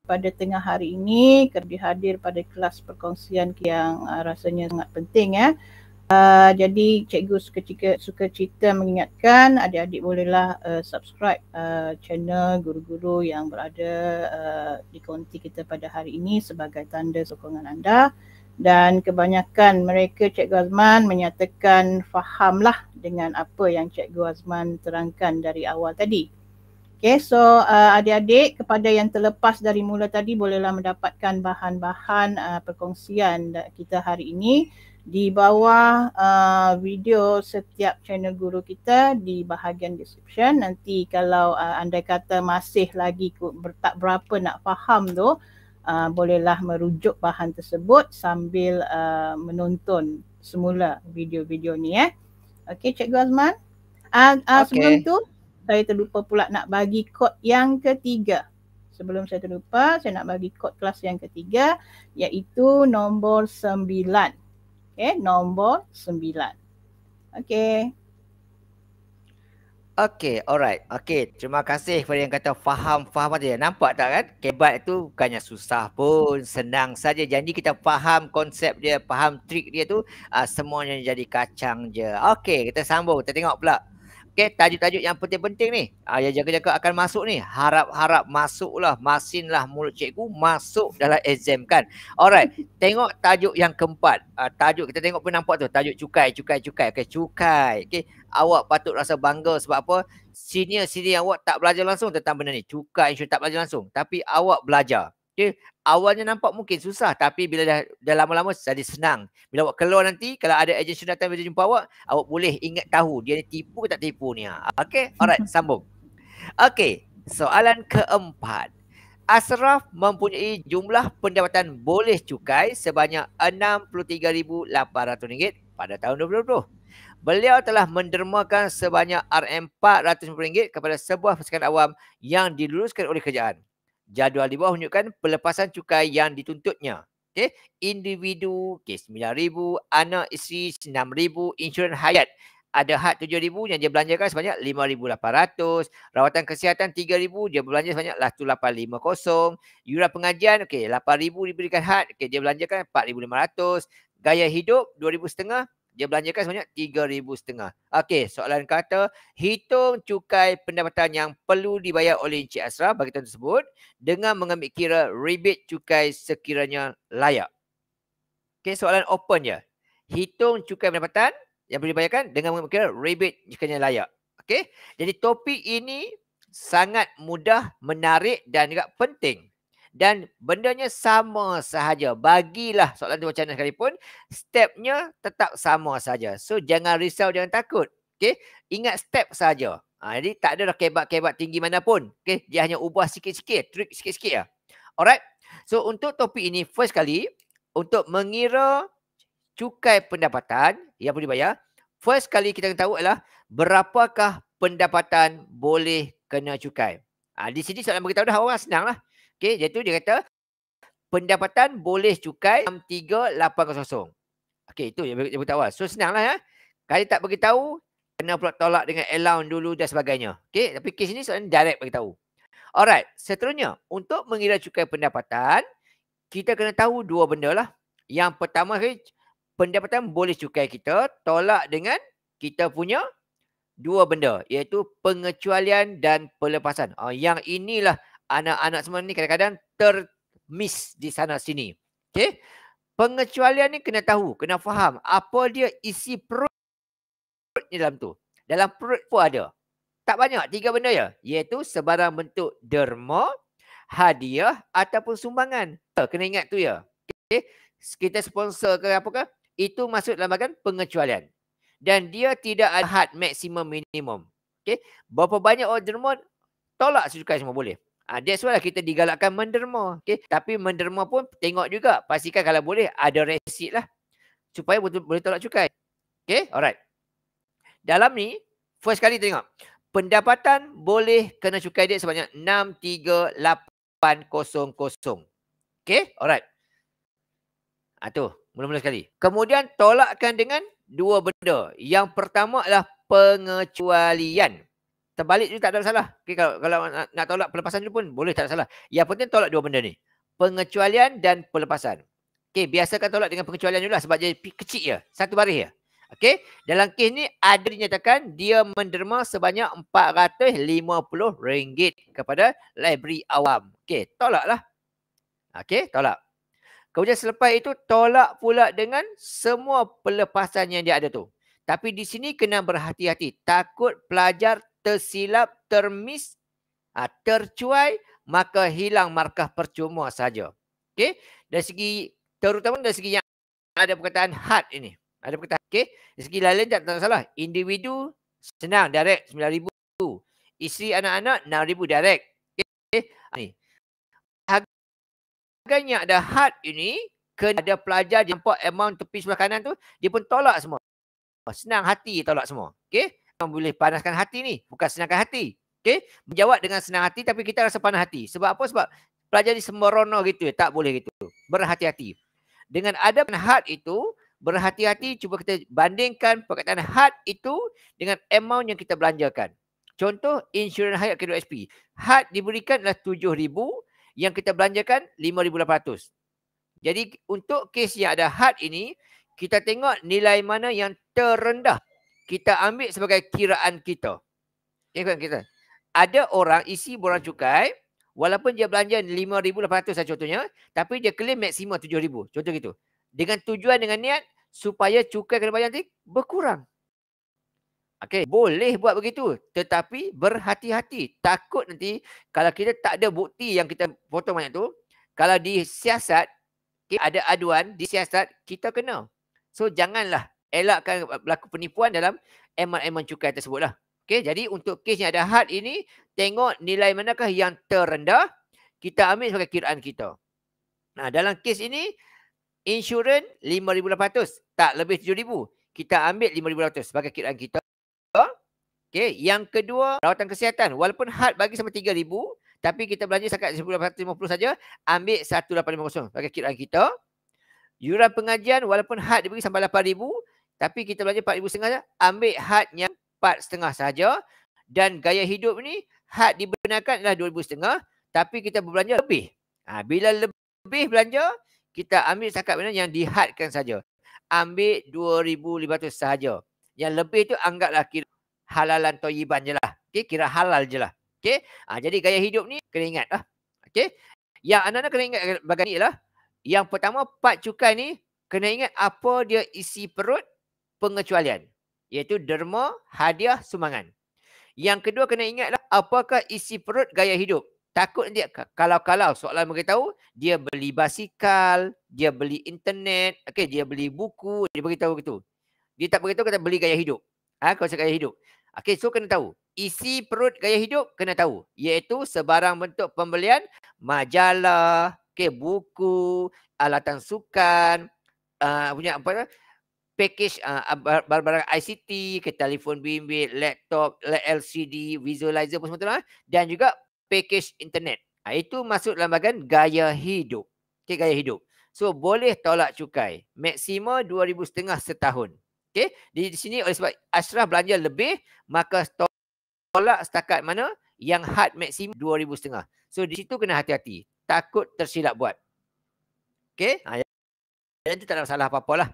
pada tengah hari ini kerana hadir pada kelas perkongsian yang uh, rasanya sangat penting ya. Uh, jadi cikgu suka, suka cerita mengingatkan adik-adik bolehlah uh, subscribe uh, channel guru-guru yang berada uh, di konti kita pada hari ini sebagai tanda sokongan anda dan kebanyakan mereka Cikgu Azman menyatakan fahamlah dengan apa yang Cikgu Azman terangkan dari awal tadi. Okay, so uh, adik-adik kepada yang terlepas dari mula tadi bolehlah mendapatkan bahan-bahan uh, perkongsian kita hari ini di bawah uh, video setiap channel guru kita di bahagian description. Nanti kalau uh, anda kata masih lagi tak berapa nak faham tu, uh, bolehlah merujuk bahan tersebut sambil uh, menonton semula video-video ni eh. Okey Cikgu Azman. Uh, ah, uh, ah, okay. Sebelum tu saya terlupa pula nak bagi kod yang ketiga. Sebelum saya terlupa saya nak bagi kod kelas yang ketiga iaitu nombor sembilan. Okey nombor sembilan. Okey. Okay, alright. Okay, terima kasih kepada yang kata faham, faham saja. Nampak tak kan? Kebat tu bukannya susah pun, senang saja. Jadi kita faham konsep dia, faham trik dia tu, uh, semuanya jadi kacang je. Okay, kita sambung. Kita tengok pula. Okey, tajuk-tajuk yang penting-penting ni. Ah, yang jaga-jaga akan masuk ni. Harap-harap masuklah. Masinlah mulut cikgu masuk dalam exam kan. Alright. *laughs* Tengok tajuk yang keempat. Ah, tajuk kita tengok pun nampak tu. Tajuk cukai, cukai, cukai. Okey, cukai. Okey. Awak patut rasa bangga sebab apa? Senior-senior awak tak belajar langsung tentang benda ni. Cukai insurans tak belajar langsung. Tapi awak belajar. Okay. Awalnya nampak mungkin susah tapi bila dah, dah lama-lama jadi senang. Bila awak keluar nanti kalau ada agensi datang bila jumpa awak, awak boleh ingat tahu dia ni tipu ke tak tipu ni. Ha. Ah, okay, alright, *laughs* sambung. Okay, soalan keempat. Asraf mempunyai jumlah pendapatan boleh cukai sebanyak RM63,800 pada tahun 2020. Beliau telah mendermakan sebanyak RM400 kepada sebuah pesakan awam yang diluluskan oleh kerajaan jadual di bawah menunjukkan pelepasan cukai yang dituntutnya. Okay. Individu, okay, RM9,000, anak isteri 6000 insurans hayat ada had 7000 yang dia belanjakan sebanyak 5800 rawatan kesihatan 3000 dia belanja sebanyak RM1,850, yuran pengajian okay, 8000 diberikan had, okay, dia belanjakan 4500 gaya hidup 2500 dia belanjakan sebanyak 3,000 setengah. Okey, soalan kata, hitung cukai pendapatan yang perlu dibayar oleh Encik Asra bagi tuan tersebut dengan mengambil kira rebate cukai sekiranya layak. Okey, soalan open je. Hitung cukai pendapatan yang perlu dibayarkan dengan mengambil kira rebate sekiranya layak. Okey, jadi topik ini sangat mudah, menarik dan juga penting. Dan bendanya sama sahaja. Bagilah soalan tu macam mana sekalipun. Stepnya tetap sama sahaja. So jangan risau, jangan takut. Okay. Ingat step sahaja. Ha, jadi tak ada dah kebat-kebat tinggi mana pun. Okay. Dia hanya ubah sikit-sikit. Trick sikit-sikit ya. Alright. So untuk topik ini first kali. Untuk mengira cukai pendapatan yang perlu dibayar. First kali kita akan tahu adalah berapakah pendapatan boleh kena cukai. Ha, di sini soalan beritahu dah orang senang lah. Okey, tu dia kata pendapatan boleh cukai 63800. Okey, itu yang dia tahu. So senanglah ya. Ha? Kali tak bagi tahu kena pula tolak dengan allowance dulu dan sebagainya. Okey, tapi kes ni soalan direct bagi tahu. Alright, seterusnya untuk mengira cukai pendapatan kita kena tahu dua benda lah. Yang pertama Rich, pendapatan boleh cukai kita tolak dengan kita punya dua benda iaitu pengecualian dan pelepasan. Oh, yang inilah anak-anak semua ni kadang-kadang termiss di sana sini. Okay. Pengecualian ni kena tahu, kena faham apa dia isi perut ni dalam tu. Dalam perut pun ada. Tak banyak, tiga benda ya. Iaitu sebarang bentuk derma, hadiah ataupun sumbangan. Eh, kena ingat tu ya. Okay. Kita sponsor ke apa Itu masuk dalam bahagian pengecualian. Dan dia tidak ada had maksimum minimum. Okay. Berapa banyak orang derma, tolak sesuka semua boleh. Ah, that's why lah kita digalakkan menderma. Okay? Tapi menderma pun tengok juga. Pastikan kalau boleh ada resit lah. Supaya boleh boleh tolak cukai. Okay? Alright. Dalam ni, first kali tengok. Pendapatan boleh kena cukai dia sebanyak 63800. Okay? Alright. Ah, tu. Mula-mula sekali. Kemudian tolakkan dengan dua benda. Yang pertama adalah pengecualian terbalik juga tak ada salah. Okay, kalau kalau nak, nak tolak pelepasan tu pun boleh tak ada salah. Yang penting tolak dua benda ni. Pengecualian dan pelepasan. Okey, biasakan tolak dengan pengecualian dulu sebab dia kecil je. Satu baris je. Okey, dalam kes ni ada dinyatakan dia menderma sebanyak RM450 kepada library awam. Okey, tolaklah. lah. Okey, tolak. Kemudian selepas itu tolak pula dengan semua pelepasan yang dia ada tu. Tapi di sini kena berhati-hati. Takut pelajar tersilap, termis, ah, tercuai, maka hilang markah percuma saja. Okey. Dari segi, terutama dari segi yang ada perkataan had ini. Ada perkataan, okey. Dari segi lain-lain tak, tak salah. Individu, senang, direct, 9,000. Isteri anak-anak, 6,000 direct. Okey. Harganya ada had ini, kena ada pelajar, dia nampak amount tepi sebelah kanan tu, dia pun tolak semua. Senang hati tolak semua. Okey boleh panaskan hati ni. Bukan senangkan hati. Okay. Menjawab dengan senang hati tapi kita rasa panas hati. Sebab apa? Sebab pelajar ni sembrono gitu. Tak boleh gitu. Berhati-hati. Dengan ada hat itu, berhati-hati cuba kita bandingkan perkataan hat itu dengan amount yang kita belanjakan. Contoh, insurans hayat kedua SP. Hat diberikan adalah RM7,000 yang kita belanjakan RM5,800. Jadi untuk kes yang ada hat ini, kita tengok nilai mana yang terendah kita ambil sebagai kiraan kita. Okay, kan kita. Ada orang isi borang cukai, walaupun dia belanja 5800 lah contohnya, tapi dia claim maksimum 7000 Contoh gitu. Dengan tujuan, dengan niat, supaya cukai kena bayar nanti berkurang. Okay, boleh buat begitu. Tetapi berhati-hati. Takut nanti kalau kita tak ada bukti yang kita potong banyak tu, kalau disiasat, okay, ada aduan, disiasat, kita kena. So, janganlah elakkan eh, berlaku penipuan dalam eman-eman cukai tersebutlah. Okay, jadi untuk kes yang ada had ini, tengok nilai manakah yang terendah kita ambil sebagai kiraan kita. Nah, dalam kes ini insurans 5800, tak lebih 7000. Kita ambil 5800 sebagai kiraan kita. Okay, yang kedua rawatan kesihatan. Walaupun had bagi sampai 3000, tapi kita belanja sekat 1850 saja, ambil 1850 sebagai kiraan kita. Yuran pengajian walaupun had dia bagi sampai 8000, tapi kita belanja RM4,500 saja. Ambil had yang RM4,500 saja. Dan gaya hidup ni, had dibenarkan adalah RM2,500. Tapi kita berbelanja lebih. Ha, bila lebih belanja, kita ambil zakat mana yang dihadkan saja. Ambil RM2,500 saja. Yang lebih tu anggaplah kira halalan toyiban je lah. Okay, kira halal je lah. Okay? Ha, jadi gaya hidup ni kena ingat lah. Okay? Yang anak-anak kena ingat bagaimana. ni ialah yang pertama part cukai ni kena ingat apa dia isi perut pengecualian iaitu derma, hadiah, sumangan. Yang kedua kena ingatlah apakah isi perut gaya hidup. Takut nanti kalau-kalau soalan beritahu dia beli basikal, dia beli internet, okay, dia beli buku, dia beritahu begitu. Dia tak beritahu kata beli gaya hidup. Ah ha, kau gaya hidup. Okay, so kena tahu isi perut gaya hidup kena tahu iaitu sebarang bentuk pembelian majalah, okey buku, alatan sukan, uh, punya apa Pakej uh, barang-barang ICT, ke telefon bimbit, laptop, LCD, visualizer pun semua lah, Dan juga pakej internet. Ha, itu masuk dalam bahagian gaya hidup. Okay, gaya hidup. So, boleh tolak cukai. Maksima RM2,500 setahun. Okay. Di sini oleh sebab Ashraf belanja lebih, maka tolak setakat mana yang had maksimum RM2,500. So, di situ kena hati-hati. Takut tersilap buat. Okay. Ha, ah, ya, yang itu tak ada masalah apa-apa lah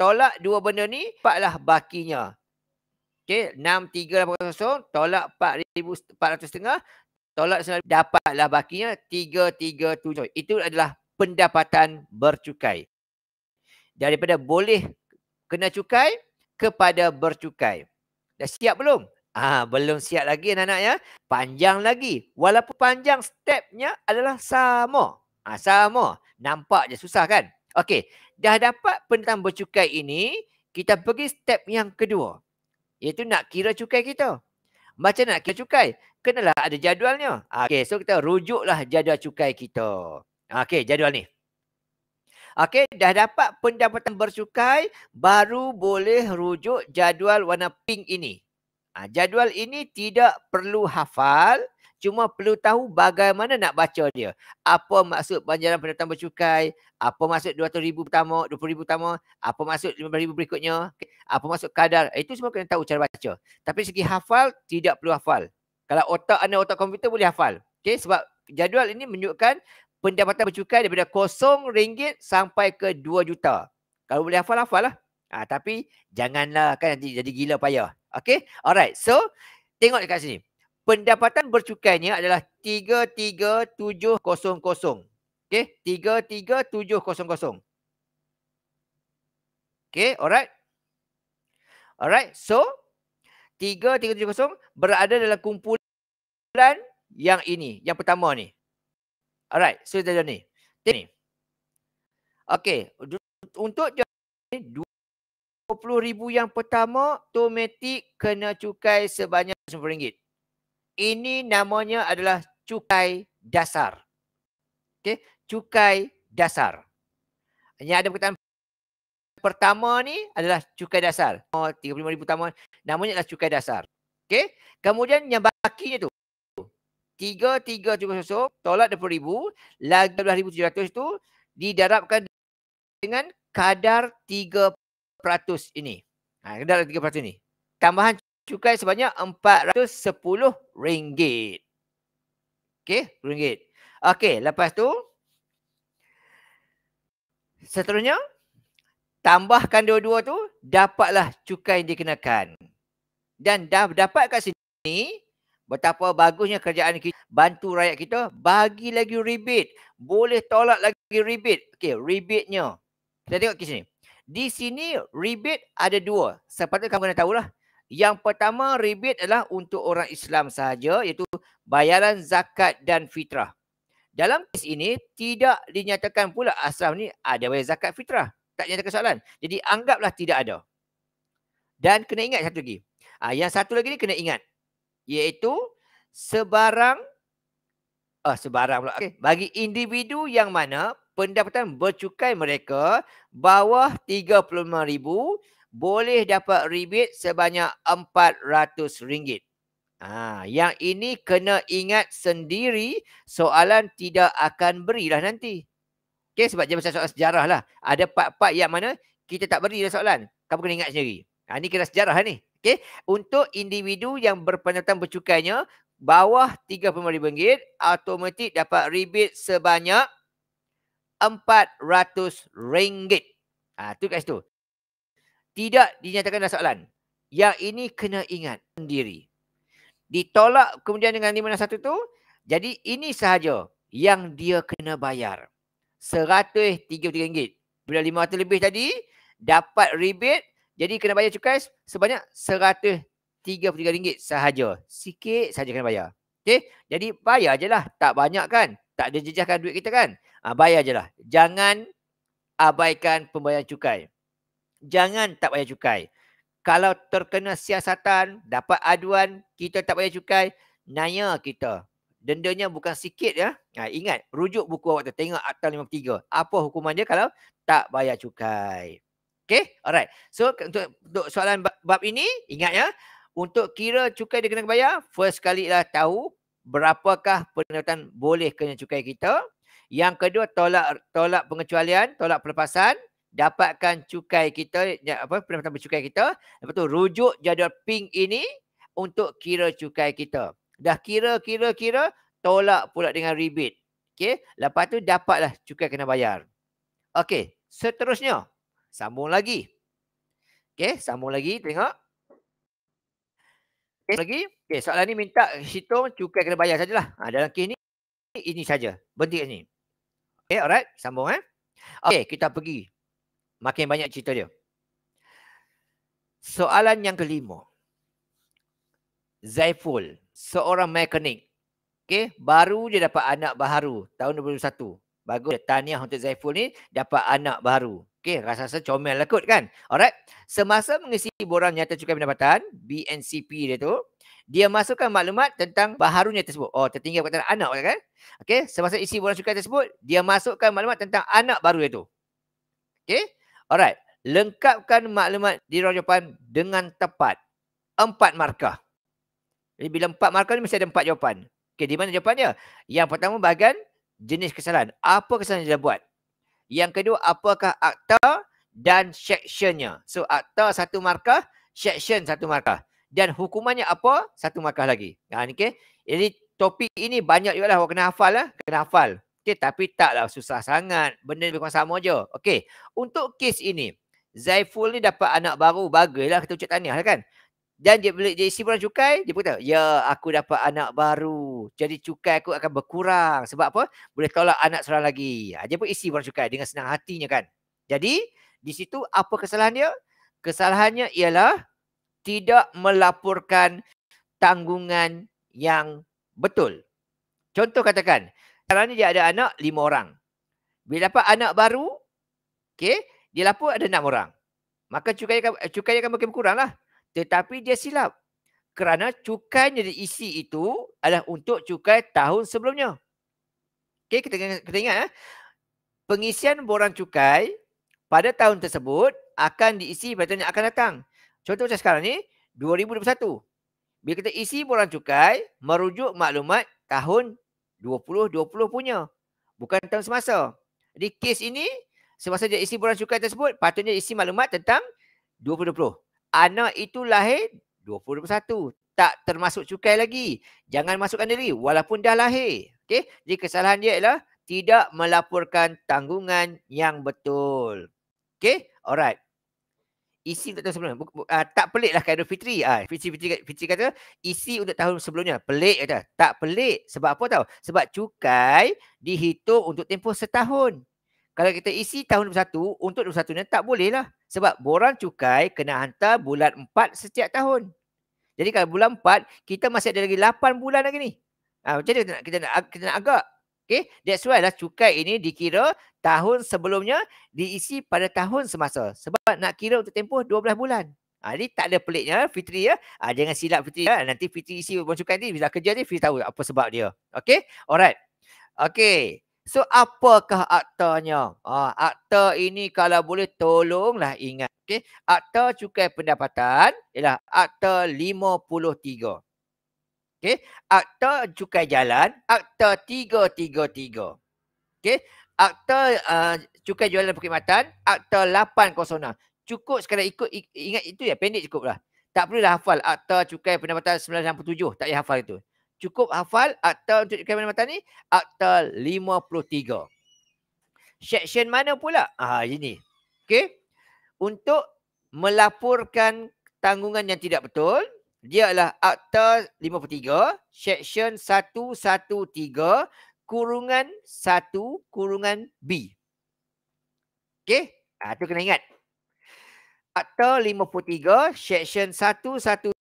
tolak dua benda ni, dapatlah bakinya. Okey, 6380 tolak 4400 setengah, tolak sembilan dapatlah bakinya 337. Itu adalah pendapatan bercukai. Daripada boleh kena cukai kepada bercukai. Dah siap belum? Ah, belum siap lagi anak-anak ya. Panjang lagi. Walaupun panjang stepnya adalah sama. Ah, sama. Nampak je susah kan? Okey. Dah dapat penambah bercukai ini, kita pergi step yang kedua. Iaitu nak kira cukai kita. Macam nak kira cukai? Kenalah ada jadualnya. Okey, so kita rujuklah jadual cukai kita. Okey, jadual ni. Okey, dah dapat pendapatan bercukai, baru boleh rujuk jadual warna pink ini. Ha, jadual ini tidak perlu hafal. Cuma perlu tahu bagaimana nak baca dia. Apa maksud banjaran pendapatan bercukai? Apa maksud RM200,000 pertama, rm ribu pertama? Apa maksud rm ribu berikutnya? Apa maksud kadar? Eh, itu semua kena tahu cara baca. Tapi segi hafal, tidak perlu hafal. Kalau otak anda, otak komputer boleh hafal. Okay? Sebab jadual ini menunjukkan pendapatan bercukai daripada kosong ringgit sampai ke dua juta. Kalau boleh hafal, hafal lah. Ha, ah, tapi janganlah kan nanti jadi gila payah. Okay? Alright. So, tengok dekat sini pendapatan bercukainya adalah 33700. Okey, 33700. Okey, alright. Alright, so 3370 berada dalam kumpulan yang ini, yang pertama ni. Alright, so dia ni. ini ni. Okey, untuk ni 20000 yang pertama automatik kena cukai sebanyak RM1. Ini namanya adalah cukai dasar. Okey, cukai dasar. Ini ada perkataan pertama ni adalah cukai dasar. Oh, 35,000 pertama namanya adalah cukai dasar. Okey. Kemudian yang bakinya tu 33700 tolak 20,000 lagi 12700 tu didarabkan dengan kadar 3% ini. Ha, kadar 3% ini. Tambahan cukai sebanyak RM410. Okey, RM10. Okey, lepas tu seterusnya tambahkan dua-dua tu dapatlah cukai yang dikenakan. Dan dah dapat kat sini betapa bagusnya kerjaan kita bantu rakyat kita bagi lagi rebate, boleh tolak lagi rebate. Okey, rebate-nya. Kita tengok kat sini. Di sini rebate ada dua. Sepatutnya kamu kena tahulah. Yang pertama rebit adalah untuk orang Islam sahaja iaitu bayaran zakat dan fitrah. Dalam kes ini tidak dinyatakan pula asraf ni ada bayar zakat fitrah. Tak dinyatakan soalan. Jadi anggaplah tidak ada. Dan kena ingat satu lagi. Ha, yang satu lagi ni kena ingat. Iaitu sebarang ah uh, sebarang pula. Okay. Bagi individu yang mana pendapatan bercukai mereka bawah 35 ribu boleh dapat rebate sebanyak RM400. Ha, yang ini kena ingat sendiri soalan tidak akan berilah nanti. Okay, sebab dia macam soalan sejarah lah. Ada part-part yang mana kita tak berilah soalan. Kamu kena ingat sendiri. Ha, ini kira sejarah lah ni. Okay. Untuk individu yang berpendapatan bercukainya bawah RM35, automatik dapat rebate sebanyak RM400. Itu ha, kat situ tidak dinyatakan dalam soalan. Yang ini kena ingat sendiri. Ditolak kemudian dengan satu tu. Jadi ini sahaja yang dia kena bayar. Seratus tiga rm ringgit. Bila lima 500 lebih tadi, dapat rebate. Jadi kena bayar cukai sebanyak seratus tiga rm ringgit sahaja. Sikit sahaja kena bayar. Okay? Jadi bayar je lah. Tak banyak kan? Tak ada jejahkan duit kita kan? Ha, bayar je lah. Jangan abaikan pembayaran cukai jangan tak bayar cukai. Kalau terkena siasatan, dapat aduan, kita tak bayar cukai, naya kita. Dendanya bukan sikit ya. Ha, ingat, rujuk buku awak tu. Tengok Akta 53. Apa hukuman dia kalau tak bayar cukai. Okay, alright. So, untuk, untuk soalan bab ini, ingat ya. Untuk kira cukai dia kena bayar, first kali lah tahu berapakah pendapatan boleh kena cukai kita. Yang kedua, tolak tolak pengecualian, tolak pelepasan dapatkan cukai kita ya, apa pendapatan bercukai kita lepas tu rujuk jadual pink ini untuk kira cukai kita dah kira kira kira tolak pula dengan rebate okey lepas tu dapatlah cukai kena bayar okey seterusnya sambung lagi okey sambung lagi tengok okey lagi okey soalan ni minta hitung cukai kena bayar sajalah ha, dalam kes ni ini saja berhenti kat sini okey alright sambung eh okey kita pergi makin banyak cerita dia. Soalan yang kelima. Zaiful, seorang mekanik. Okay, baru dia dapat anak baru tahun 2021. Bagus, tahniah untuk Zaiful ni dapat anak baru. Okay, rasa-rasa comel lah kot kan. Alright, semasa mengisi borang nyata cukai pendapatan, BNCP dia tu, dia masukkan maklumat tentang baharunya tersebut. Oh, tertinggal perkataan anak kan? Okay, semasa isi borang cukai tersebut, dia masukkan maklumat tentang anak baru dia tu. Okay, Alright. Lengkapkan maklumat di ruang jawapan dengan tepat. Empat markah. Jadi bila empat markah ni mesti ada empat jawapan. Okey, di mana jawapannya? Yang pertama bahagian jenis kesalahan. Apa kesalahan yang dia buat? Yang kedua, apakah akta dan sectionnya? So, akta satu markah, section satu markah. Dan hukumannya apa? Satu markah lagi. Ha, okay. Jadi, topik ini banyak juga lah. kena hafal lah. Kena hafal. Okey, tapi taklah susah sangat. Benda lebih kurang sama je. Okey, untuk kes ini, Zaiful ni dapat anak baru. Baguslah kita ucap tahniah lah kan. Dan dia beli JC pun cukai, dia pun ya aku dapat anak baru. Jadi cukai aku akan berkurang. Sebab apa? Boleh tolak anak seorang lagi. Ha, dia pun isi pun cukai dengan senang hatinya kan. Jadi, di situ apa kesalahan dia? Kesalahannya ialah tidak melaporkan tanggungan yang betul. Contoh katakan, sekarang ni dia ada anak lima orang. Bila dapat anak baru, okay, dia lapor ada enam orang. Maka cukai akan, eh, cukai akan makin berkurang lah. Tetapi dia silap. Kerana cukai yang diisi itu adalah untuk cukai tahun sebelumnya. Okay, kita, kita ingat. Eh? Pengisian borang cukai pada tahun tersebut akan diisi pada tahun yang akan datang. Contoh macam sekarang ni, 2021. Bila kita isi borang cukai, merujuk maklumat tahun 2020 punya. Bukan tahun semasa. Jadi kes ini, semasa dia isi borang cukai tersebut, patutnya isi maklumat tentang 2020. Anak itu lahir 2021. Tak termasuk cukai lagi. Jangan masukkan diri walaupun dah lahir. Okay? Jadi kesalahan dia ialah tidak melaporkan tanggungan yang betul. Okay? Alright isi untuk tahun sebelumnya bu, bu, uh, ah, tak peliklah kaedah fitri ah uh, fitri, fitri fitri kata isi untuk tahun sebelumnya pelik kata tak pelik sebab apa tahu sebab cukai dihitung untuk tempoh setahun kalau kita isi tahun 21 untuk 21 ni tak boleh lah sebab borang cukai kena hantar bulan 4 setiap tahun jadi kalau bulan 4 kita masih ada lagi 8 bulan lagi ni ah macam mana kita nak kita nak, kita nak agak Okay. That's why lah cukai ini dikira tahun sebelumnya diisi pada tahun semasa. Sebab nak kira untuk tempoh 12 bulan. Ha, ini tak ada peliknya Fitri ya. Ha, jangan silap Fitri. Ya. Nanti Fitri isi bon cukai ni. Bila kerja ni Fitri tahu apa sebab dia. Okay. Alright. Okay. So apakah aktanya? Ah, ha, akta ini kalau boleh tolonglah ingat. Okay. Akta cukai pendapatan ialah akta 53. Okey, Akta Cukai Jalan, Akta 333. Okey, Akta uh, Cukai Jalan Perkhidmatan, Akta 806. Cukup sekadar ikut, ingat itu ya, pendek cukuplah tak perlu perlulah hafal Akta Cukai Pendapatan 1967, tak payah hafal itu. Cukup hafal Akta untuk Cukai Pendapatan ni, Akta 53. Seksyen mana pula? Ah, ini. Okey, untuk melaporkan tanggungan yang tidak betul, dia adalah akta 53 section 113 kurungan 1 kurungan B. Okey? Ha, tu kena ingat. Akta 53 section 113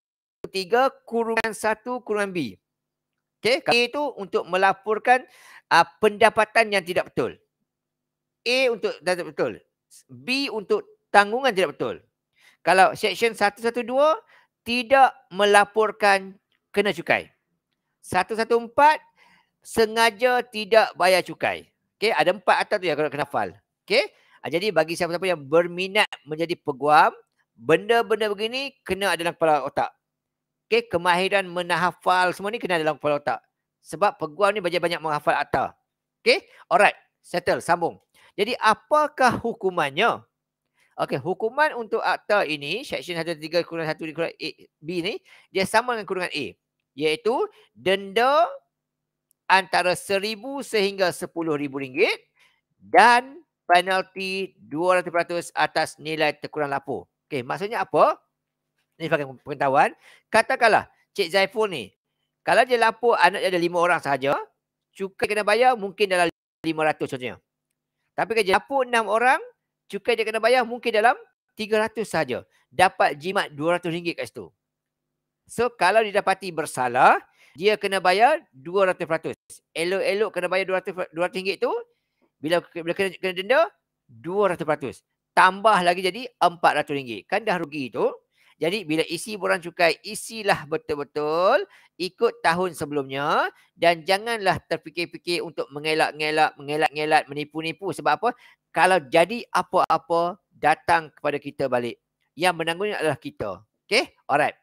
kurungan 1 kurungan B. Okey? Itu untuk melaporkan uh, pendapatan yang tidak betul. A untuk tidak betul. B untuk tanggungan tidak betul. Kalau section 112 tidak melaporkan kena cukai. 114 sengaja tidak bayar cukai. Okey, ada empat atas tu yang kena hafal. Okey. Ah, jadi bagi siapa-siapa yang berminat menjadi peguam, benda-benda begini kena ada dalam kepala otak. Okey, kemahiran menahafal semua ni kena ada dalam kepala otak. Sebab peguam ni banyak-banyak menghafal akta. Okey. Alright, settle, sambung. Jadi apakah hukumannya? Okey, hukuman untuk akta ini, section 133 kurungan 1 kurungan A, B ni, dia sama dengan kurungan A. Iaitu denda antara RM1,000 sehingga RM10,000 dan penalti 200% atas nilai terkurang lapor. Okey, maksudnya apa? Ini bagi pengetahuan. Katakanlah, Cik Zaiful ni, kalau dia lapor anak dia ada lima orang sahaja, cukai kena bayar mungkin dalam RM500 contohnya. Tapi kalau dia lapor enam orang, cukai dia kena bayar mungkin dalam 300 saja dapat jimat 200 ringgit kat situ so kalau didapati bersalah dia kena bayar 200% elok-elok kena bayar 200 200 ringgit tu bila, bila kena, kena denda 200% tambah lagi jadi 400 ringgit kan dah rugi tu jadi bila isi borang cukai isilah betul-betul ikut tahun sebelumnya dan janganlah terfikir-fikir untuk mengelak-ngelak mengelak-ngelak menipu-nipu sebab apa kalau jadi apa-apa datang kepada kita balik yang menanggungnya adalah kita Okay, alright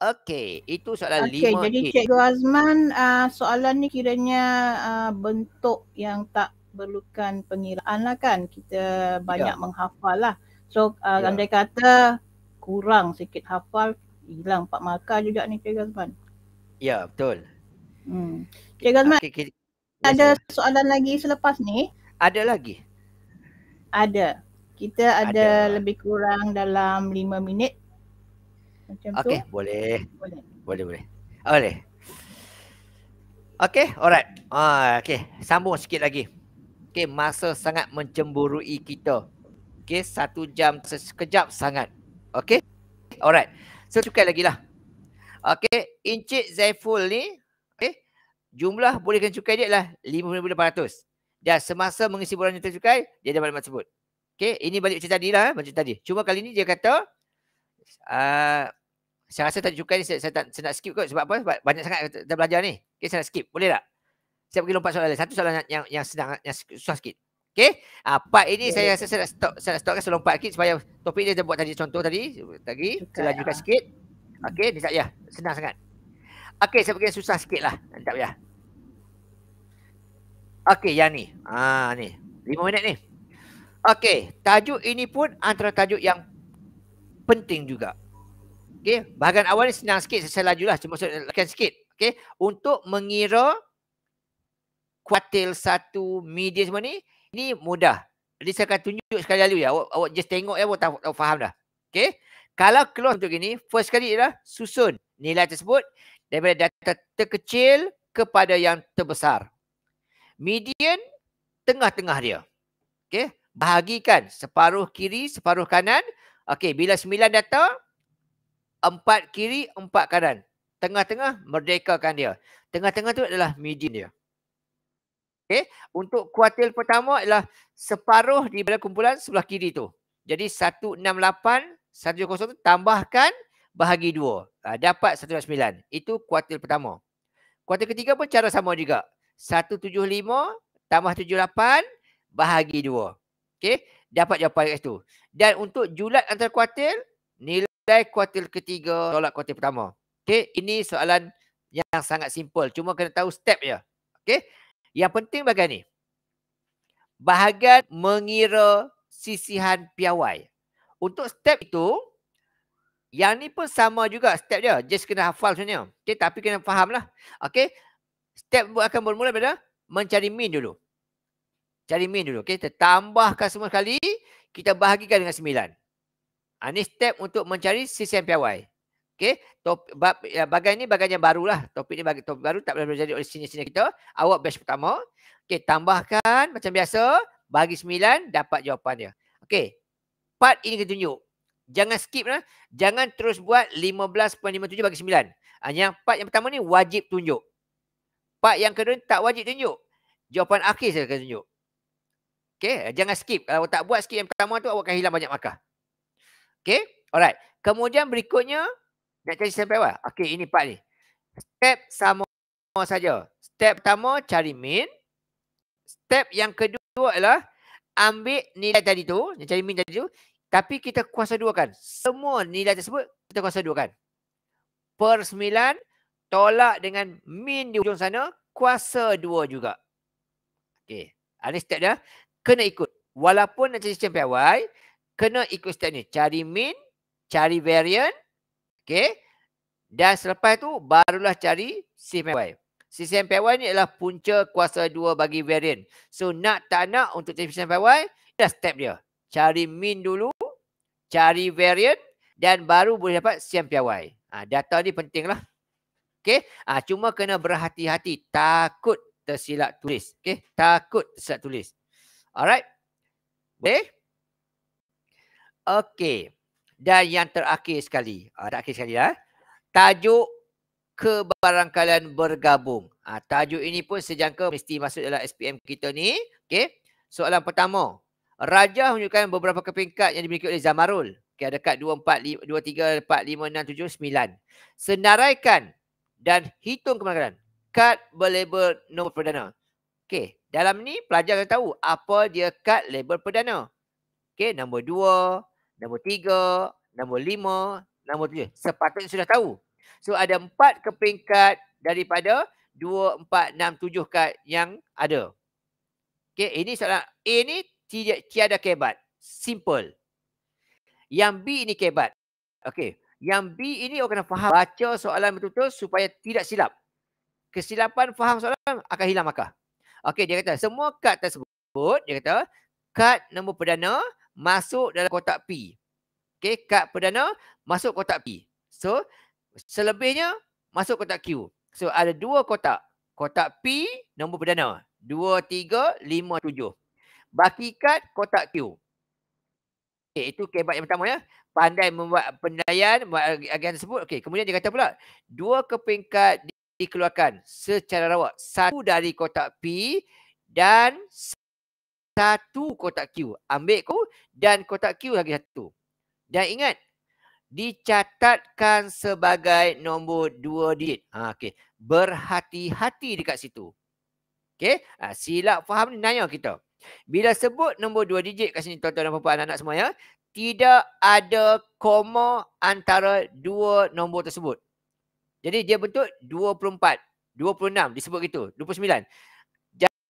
okay. itu soalan lima. Okay, jadi eight. cikgu Azman uh, soalan ni kiranya uh, bentuk yang tak perlukan pengiraan lah kan kita banyak ya. menghafal lah so uh, ya. andai kata kurang sikit hafal hilang Pak Maka juga ni cikgu Azman ya betul hmm cikgu Azman okay, kita... ada soalan lagi selepas ni ada lagi ada. Kita ada, ada. lebih kurang dalam lima minit. Macam okay, tu. Boleh. Boleh. Boleh, boleh. Boleh. Okay, alright. Ah, okay, sambung sikit lagi. Okay, masa sangat mencemburui kita. Okay, satu jam sekejap sangat. Okay, alright. So, cukai lagi lah. Okay, Encik Zaiful ni, okay, jumlah boleh kena cukai dia lah RM5,800 dan semasa mengisi bulan yang tercukai, dia dapat maklumat sebut. Okay, ini balik macam tadi lah, eh, macam tadi. Cuma kali ni dia kata, uh, saya rasa tak cukai ni, saya, saya, tak, saya nak skip kot sebab apa, sebab banyak sangat kita belajar ni. Okay, saya nak skip. Boleh tak? Saya pergi lompat soalan Satu soalan yang, yang, yang sedang, yang susah sikit. Okay, uh, ah, part ini okay. saya rasa saya nak stop, saya nak stop kan, saya lompat sikit supaya topik dia saya buat tadi, contoh tadi, tadi, saya lanjutkan ya. sikit. Okey, ni tak payah. Senang sangat. Okay, saya pergi susah sikit lah. Tak payah. Okey, yang ni. ah ni. Lima minit ni. Okey, tajuk ini pun antara tajuk yang penting juga. Okey, bahagian awal ni senang sikit. Saya lajulah. Cuma saya lakukan sikit. Okey, untuk mengira kuatil satu media semua ni, ini mudah. Jadi saya akan tunjuk sekali lalu ya. Awak, awak just tengok ya, awak tahu, tahu, faham dah. Okey, kalau close untuk ini, first kali ialah susun nilai tersebut daripada data terkecil kepada yang terbesar median tengah-tengah dia. Okey, bahagikan separuh kiri, separuh kanan. Okey, bila sembilan data, empat kiri, empat kanan. Tengah-tengah merdekakan dia. Tengah-tengah tu adalah median dia. Okey, untuk kuartil pertama adalah separuh di daripada kumpulan sebelah kiri tu. Jadi 168 170 tu tambahkan bahagi dua, ha, Dapat 169. Itu kuartil pertama. Kuartil ketiga pun cara sama juga. 175 tambah 78 bahagi 2. Okey, dapat jawapan kat situ. Dan untuk julat antar kuartil, nilai kuartil ketiga tolak kuartil pertama. Okey, ini soalan yang sangat simple. Cuma kena tahu step je. Okey, yang penting bagian ni. Bahagian mengira sisihan piawai. Untuk step itu, yang ni pun sama juga step dia. Just kena hafal sebenarnya. Okey, tapi kena faham lah. Okey, step buat akan bermula pada mencari min dulu. Cari min dulu. Okay. Kita tambahkan semua sekali. Kita bahagikan dengan sembilan. Ha, ini step untuk mencari CCMPY. Okay. Top, ya, bagian ini bagian yang barulah. Topik ini bagian topik baru. Tak boleh berjadi oleh sini sini kita. Awak batch pertama. Okay. Tambahkan macam biasa. Bagi sembilan. Dapat jawapan dia. Okay. Part ini kita tunjuk. Jangan skip. Lah. Jangan terus buat 15.57 bagi sembilan. Yang part yang pertama ni wajib tunjuk. Part yang kedua tak wajib tunjuk. Jawapan akhir saya akan tunjuk. Okay. Jangan skip. Kalau tak buat skip yang pertama tu, awak akan hilang banyak markah. Okay. Alright. Kemudian berikutnya, nak cari sampai apa? Okay, ini part ni. Step sama saja. Step pertama, cari min. Step yang kedua adalah, ambil nilai tadi tu, yang cari min tadi tu, tapi kita kuasa dua kan. Semua nilai tersebut, kita kuasa dua kan. Per sembilan, Tolak dengan min di hujung sana. Kuasa dua juga. Okey. Ini step dia. Kena ikut. Walaupun nak cari sistem PIY. Kena ikut step ni. Cari min. Cari variant. Okey. Dan selepas tu barulah cari sistem PIY. Sistem PIY ni adalah punca kuasa dua bagi variant. So nak tak nak untuk cari sistem PIY. Dah step dia. Cari min dulu. Cari variant. Dan baru boleh dapat sistem PIY. Ha, data ni penting lah. Okey, ha, cuma kena berhati-hati takut tersilap tulis. Okey, takut tersilap tulis. Alright. Boleh? Okey. Dan yang terakhir sekali. Ha, terakhir sekali lah. Tajuk kebarangkalan bergabung. Ha, tajuk ini pun sejangka mesti masuk dalam SPM kita ni. Okey. Soalan pertama. Raja menunjukkan beberapa kepingkat yang dimiliki oleh Zamarul. Okey, ada kat 2, 4, 5, 2, 3, 4, 5, 6, 7, 9. Senaraikan dan hitung kemenangan. Kad berlabel nombor perdana. Okey, dalam ni pelajar akan tahu apa dia kad label perdana. Okey, nombor dua, nombor tiga, nombor lima, nombor tujuh. Sepatutnya sudah tahu. So ada empat keping kad daripada dua, empat, enam, tujuh kad yang ada. Okey, ini soalan A ni tiada, tiada kebat. Simple. Yang B ni kebat. Okey, yang B ini awak kena faham baca soalan betul-betul supaya tidak silap. Kesilapan faham soalan akan hilang maka. Okey dia kata semua kad tersebut dia kata kad nombor perdana masuk dalam kotak P. Okey kad perdana masuk kotak P. So selebihnya masuk kotak Q. So ada dua kotak. Kotak P nombor perdana. dua tiga lima tujuh. Baki kad kotak Q. Okay itu kebab yang pertama ya pandai membuat pendayan buat agen sebut okey kemudian dia kata pula dua keping kad di- dikeluarkan secara rawak satu dari kotak P dan satu kotak Q ambil kau dan kotak Q lagi satu dan ingat dicatatkan sebagai nombor dua digit ha, okey berhati-hati dekat situ okey ha, silap faham ni nanya kita bila sebut nombor dua digit kat sini tuan-tuan dan puan-puan anak-anak semua ya tidak ada koma antara dua nombor tersebut. Jadi dia bentuk 24, 26 disebut gitu, 29.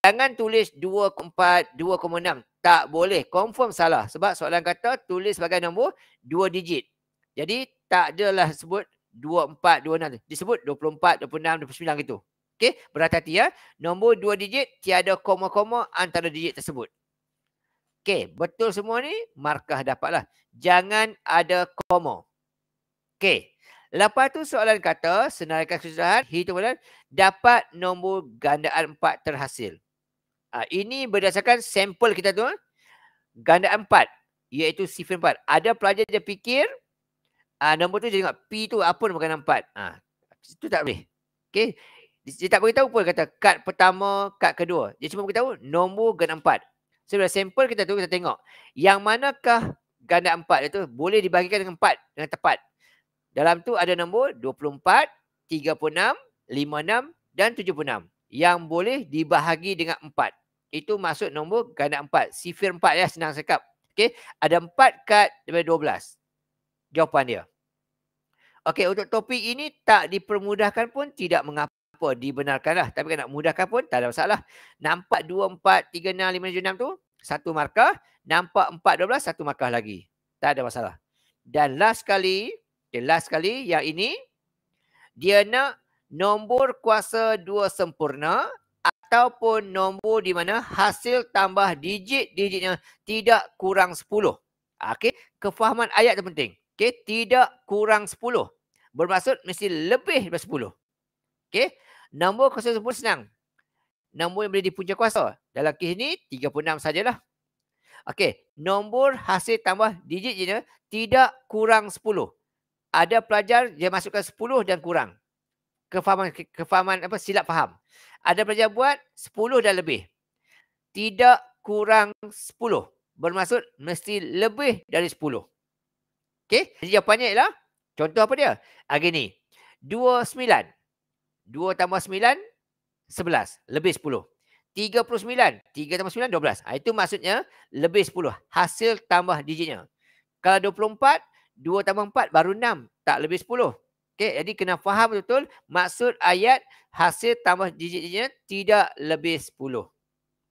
Jangan tulis 2.4, 2.6. Tak boleh. Confirm salah. Sebab soalan kata tulis sebagai nombor 2 digit. Jadi tak adalah sebut 24, 26 Disebut 24, 26, 29 gitu. Okey, berhati-hati ya. Nombor 2 digit tiada koma-koma antara digit tersebut. Okey, betul semua ni, markah dapatlah. Jangan ada koma. Okey. Lepas tu soalan kata, senaraikan kesusahan, hitung balik dapat nombor gandaan 4 terhasil. Ha, ini berdasarkan sampel kita tu. Eh. Gandaan 4, iaitu sifir 4. Ada pelajar dia fikir, ha, nombor tu dia tengok P tu apa nombor gandaan 4. Ha, itu tak boleh. Okey. Dia tak tahu pun kata kad pertama, kad kedua. Dia cuma tahu nombor gandaan 4. So bila sample kita tu kita tengok yang manakah ganda empat itu boleh dibahagikan dengan empat dengan tepat. Dalam tu ada nombor 24, 36, 56 dan 76 yang boleh dibahagi dengan empat. Itu maksud nombor ganda empat. Sifir empat ya senang sekap. okay Ada empat kat daripada belas Jawapan dia. okay untuk topik ini tak dipermudahkan pun tidak mengapa apa dibenarkanlah tapi kalau nak mudahkan pun tak ada masalah nampak 2 4 3 6 5 6 tu satu markah nampak 4 12 satu markah lagi tak ada masalah dan last sekali okay, last sekali yang ini dia nak nombor kuasa dua sempurna ataupun nombor di mana hasil tambah digit-digitnya tidak kurang 10 ah, Okay, kefahaman ayat tu penting Okay, tidak kurang 10 Bermaksud mesti lebih daripada 10. Okay. Nombor kuasa tersebut senang. Nombor yang boleh dipunca kuasa. Dalam kes ini, 36 sajalah. Okey, nombor hasil tambah digit je, tidak kurang 10. Ada pelajar dia masukkan 10 dan kurang. Kefahaman, ke, kefahaman apa, silap faham. Ada pelajar buat 10 dan lebih. Tidak kurang 10. Bermaksud mesti lebih dari 10. Okey, jadi jawapannya ialah, contoh apa dia? Agini, 29. Dua tambah sembilan sebelas Lebih sepuluh tiga puluh sembilan tiga tambah sembilan dua belas. Ah, itu maksudnya lebih sepuluh Hasil tambah digitnya. Kalau dua puluh empat dua tambah empat baru enam Tak lebih sepuluh. Okay, jadi kena faham betul-betul maksud ayat hasil tambah digitnya tidak lebih sepuluh.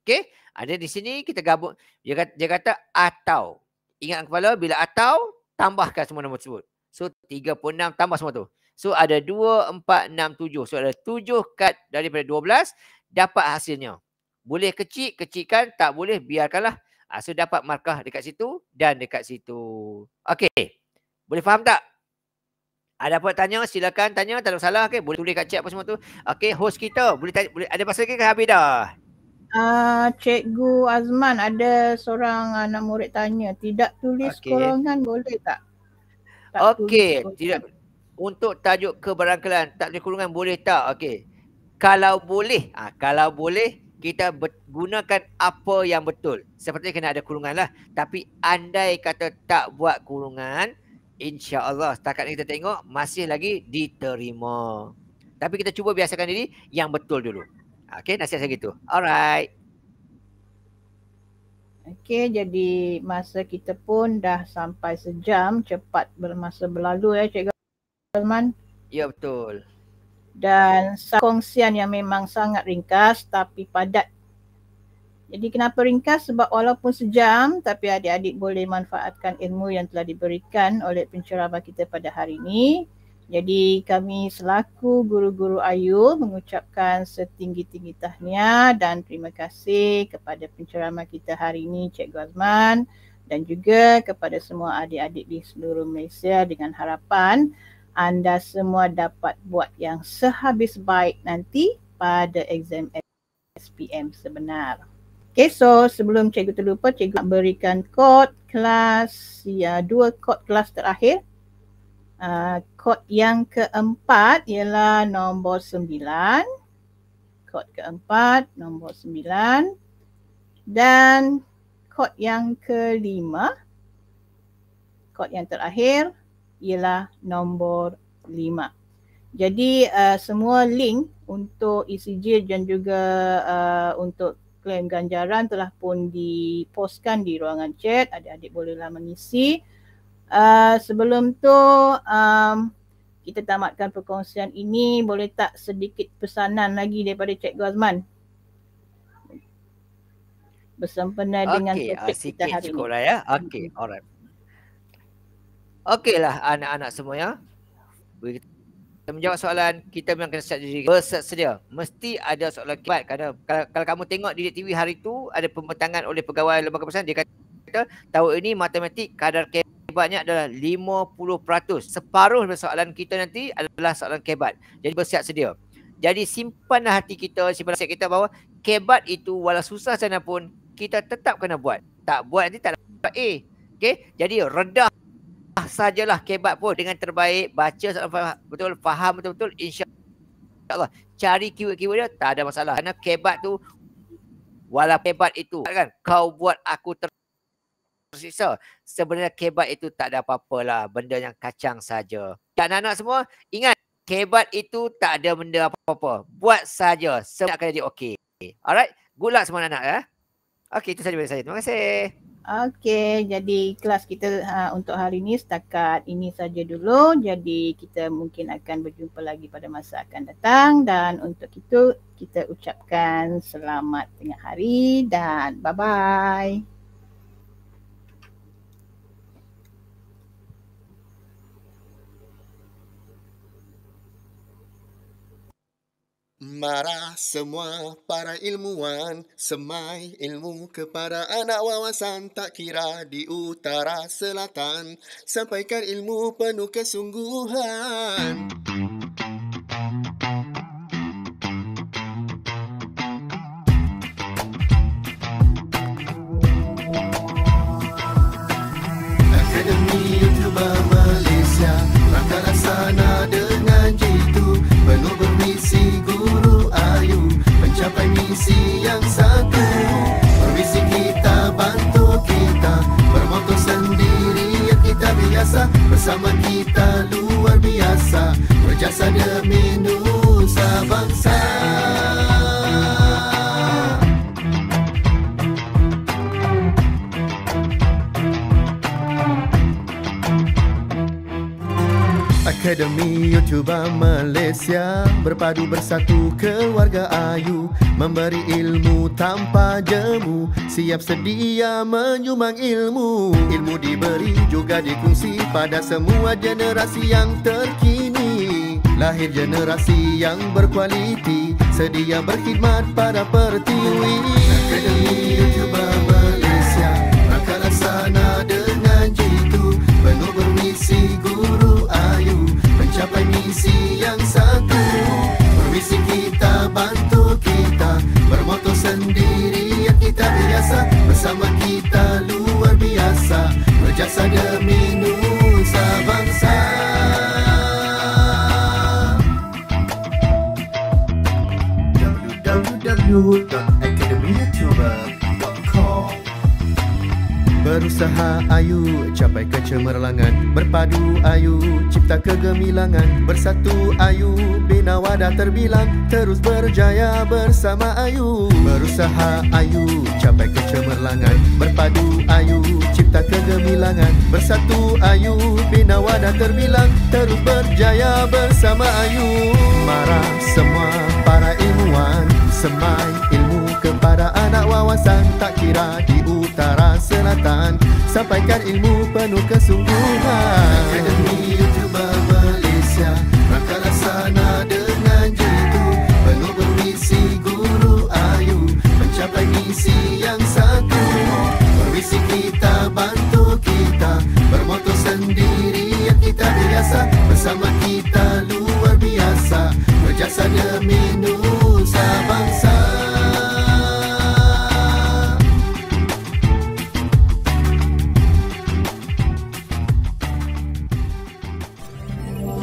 Okay? Ada di sini kita gabung. Dia kata, dia kata atau. Ingat kepala bila atau tambahkan semua nombor tersebut. So 36 tambah semua tu. So ada 2, 4, 6, 7. So ada 7 kad daripada 12 dapat hasilnya. Boleh kecil, kecilkan. Tak boleh, biarkanlah. Ha, so dapat markah dekat situ dan dekat situ. Okey. Boleh faham tak? Ada apa tanya silakan tanya tak ada salah okey boleh tulis kat chat apa semua tu. Okey host kita boleh tanya, boleh ada pasal ke kan habis dah. uh, cikgu Azman ada seorang ah, anak murid tanya tidak tulis okay. kurungan boleh tak? tak okey tidak boleh untuk tajuk keberangkalan tak ada kurungan boleh tak okey kalau boleh ha, kalau boleh kita gunakan apa yang betul seperti kena ada kurungan lah tapi andai kata tak buat kurungan insyaallah setakat ni kita tengok masih lagi diterima tapi kita cuba biasakan diri yang betul dulu okey nasihat saya gitu alright Okey, jadi masa kita pun dah sampai sejam. Cepat bermasa berlalu ya, Cikgu. Salman. Ya betul. Dan kongsian yang memang sangat ringkas tapi padat. Jadi kenapa ringkas? Sebab walaupun sejam tapi adik-adik boleh manfaatkan ilmu yang telah diberikan oleh penceramah kita pada hari ini. Jadi kami selaku guru-guru Ayu mengucapkan setinggi-tinggi tahniah dan terima kasih kepada penceramah kita hari ini Cik Guzman dan juga kepada semua adik-adik di seluruh Malaysia dengan harapan anda semua dapat buat yang sehabis baik nanti pada exam SPM sebenar. Okay, so sebelum cikgu terlupa, cikgu nak berikan kod kelas, ya, dua kod kelas terakhir. Uh, kod yang keempat ialah nombor sembilan. Kod keempat, nombor sembilan. Dan kod yang kelima, kod yang terakhir, ialah nombor lima. Jadi uh, semua link untuk ECG dan juga uh, untuk klaim ganjaran telah pun dipostkan di ruangan chat. Adik-adik bolehlah mengisi. Uh, sebelum tu um, kita tamatkan perkongsian ini boleh tak sedikit pesanan lagi daripada Cikgu Guzman? Bersempena okay, dengan topik uh, kita hari ini. Okey, sikit cukup lah ya. Okey, alright. Okeylah anak-anak semua ya. Kita menjawab soalan, kita memang kena siap diri. Bersedia. Mesti ada soalan kibat. Kerana kalau, kalau kamu tengok di TV hari tu, ada pembentangan oleh pegawai lembaga pesan, dia kata, tahu ini matematik kadar kebatnya adalah 50%. Separuh dari soalan kita nanti adalah soalan kebat. Jadi bersiap sedia. Jadi simpanlah hati kita, simpanlah hati kita bahawa kebat itu walau susah sana pun, kita tetap kena buat. Tak buat nanti tak dapat A. Okay? Jadi redah sah sajalah kebat pun dengan terbaik baca betul faham betul-betul insyaallah cari keyword-keyword dia tak ada masalah kerana kebat tu wala kebat itu kan kau buat aku tersisa sebenarnya kebat itu tak ada apa-apalah benda yang kacang saja dan anak-anak semua ingat kebat itu tak ada benda apa-apa buat saja semua akan jadi okey alright good luck semua anak-anak ya Okey, itu sahaja dari saya. Terima kasih. Okey, jadi kelas kita uh, untuk hari ini setakat ini saja dulu. Jadi kita mungkin akan berjumpa lagi pada masa akan datang dan untuk itu kita ucapkan selamat tengah hari dan bye-bye. Marah semua para ilmuwan Semai ilmu kepada anak wawasan Tak kira di utara selatan Sampaikan ilmu penuh kesungguhan Musik kebersamaan kita luar biasa berjasa demi nusa bangsa. Akademi YouTube Malaysia Berpadu bersatu keluarga Ayu Memberi ilmu tanpa jemu Siap sedia menyumbang ilmu Ilmu diberi juga dikongsi Pada semua generasi yang terkini Lahir generasi yang berkualiti Sedia berkhidmat pada pertiwi Akademi YouTube Malaysia bangsa demi nusa bangsa www berusaha ayu capai kecemerlangan berpadu ayu cipta kegemilangan bersatu ayu bina wadah terbilang terus berjaya bersama ayu berusaha ayu capai kecemerlangan berpadu ayu cipta kegemilangan bersatu ayu bina wadah terbilang terus berjaya bersama ayu marah semua para ilmuwan semai ilmu kepada anak wawasan tak kira diu Nusantara Selatan Sampaikan ilmu penuh kesungguhan Akademi YouTube Malaysia Rakalah sana dengan jitu Penuh bermisi guru ayu Mencapai misi yang satu Bermisi kita bantu kita Bermotor sendiri yang kita biasa Bersama kita luar biasa Berjasa demi Nusa Bangsa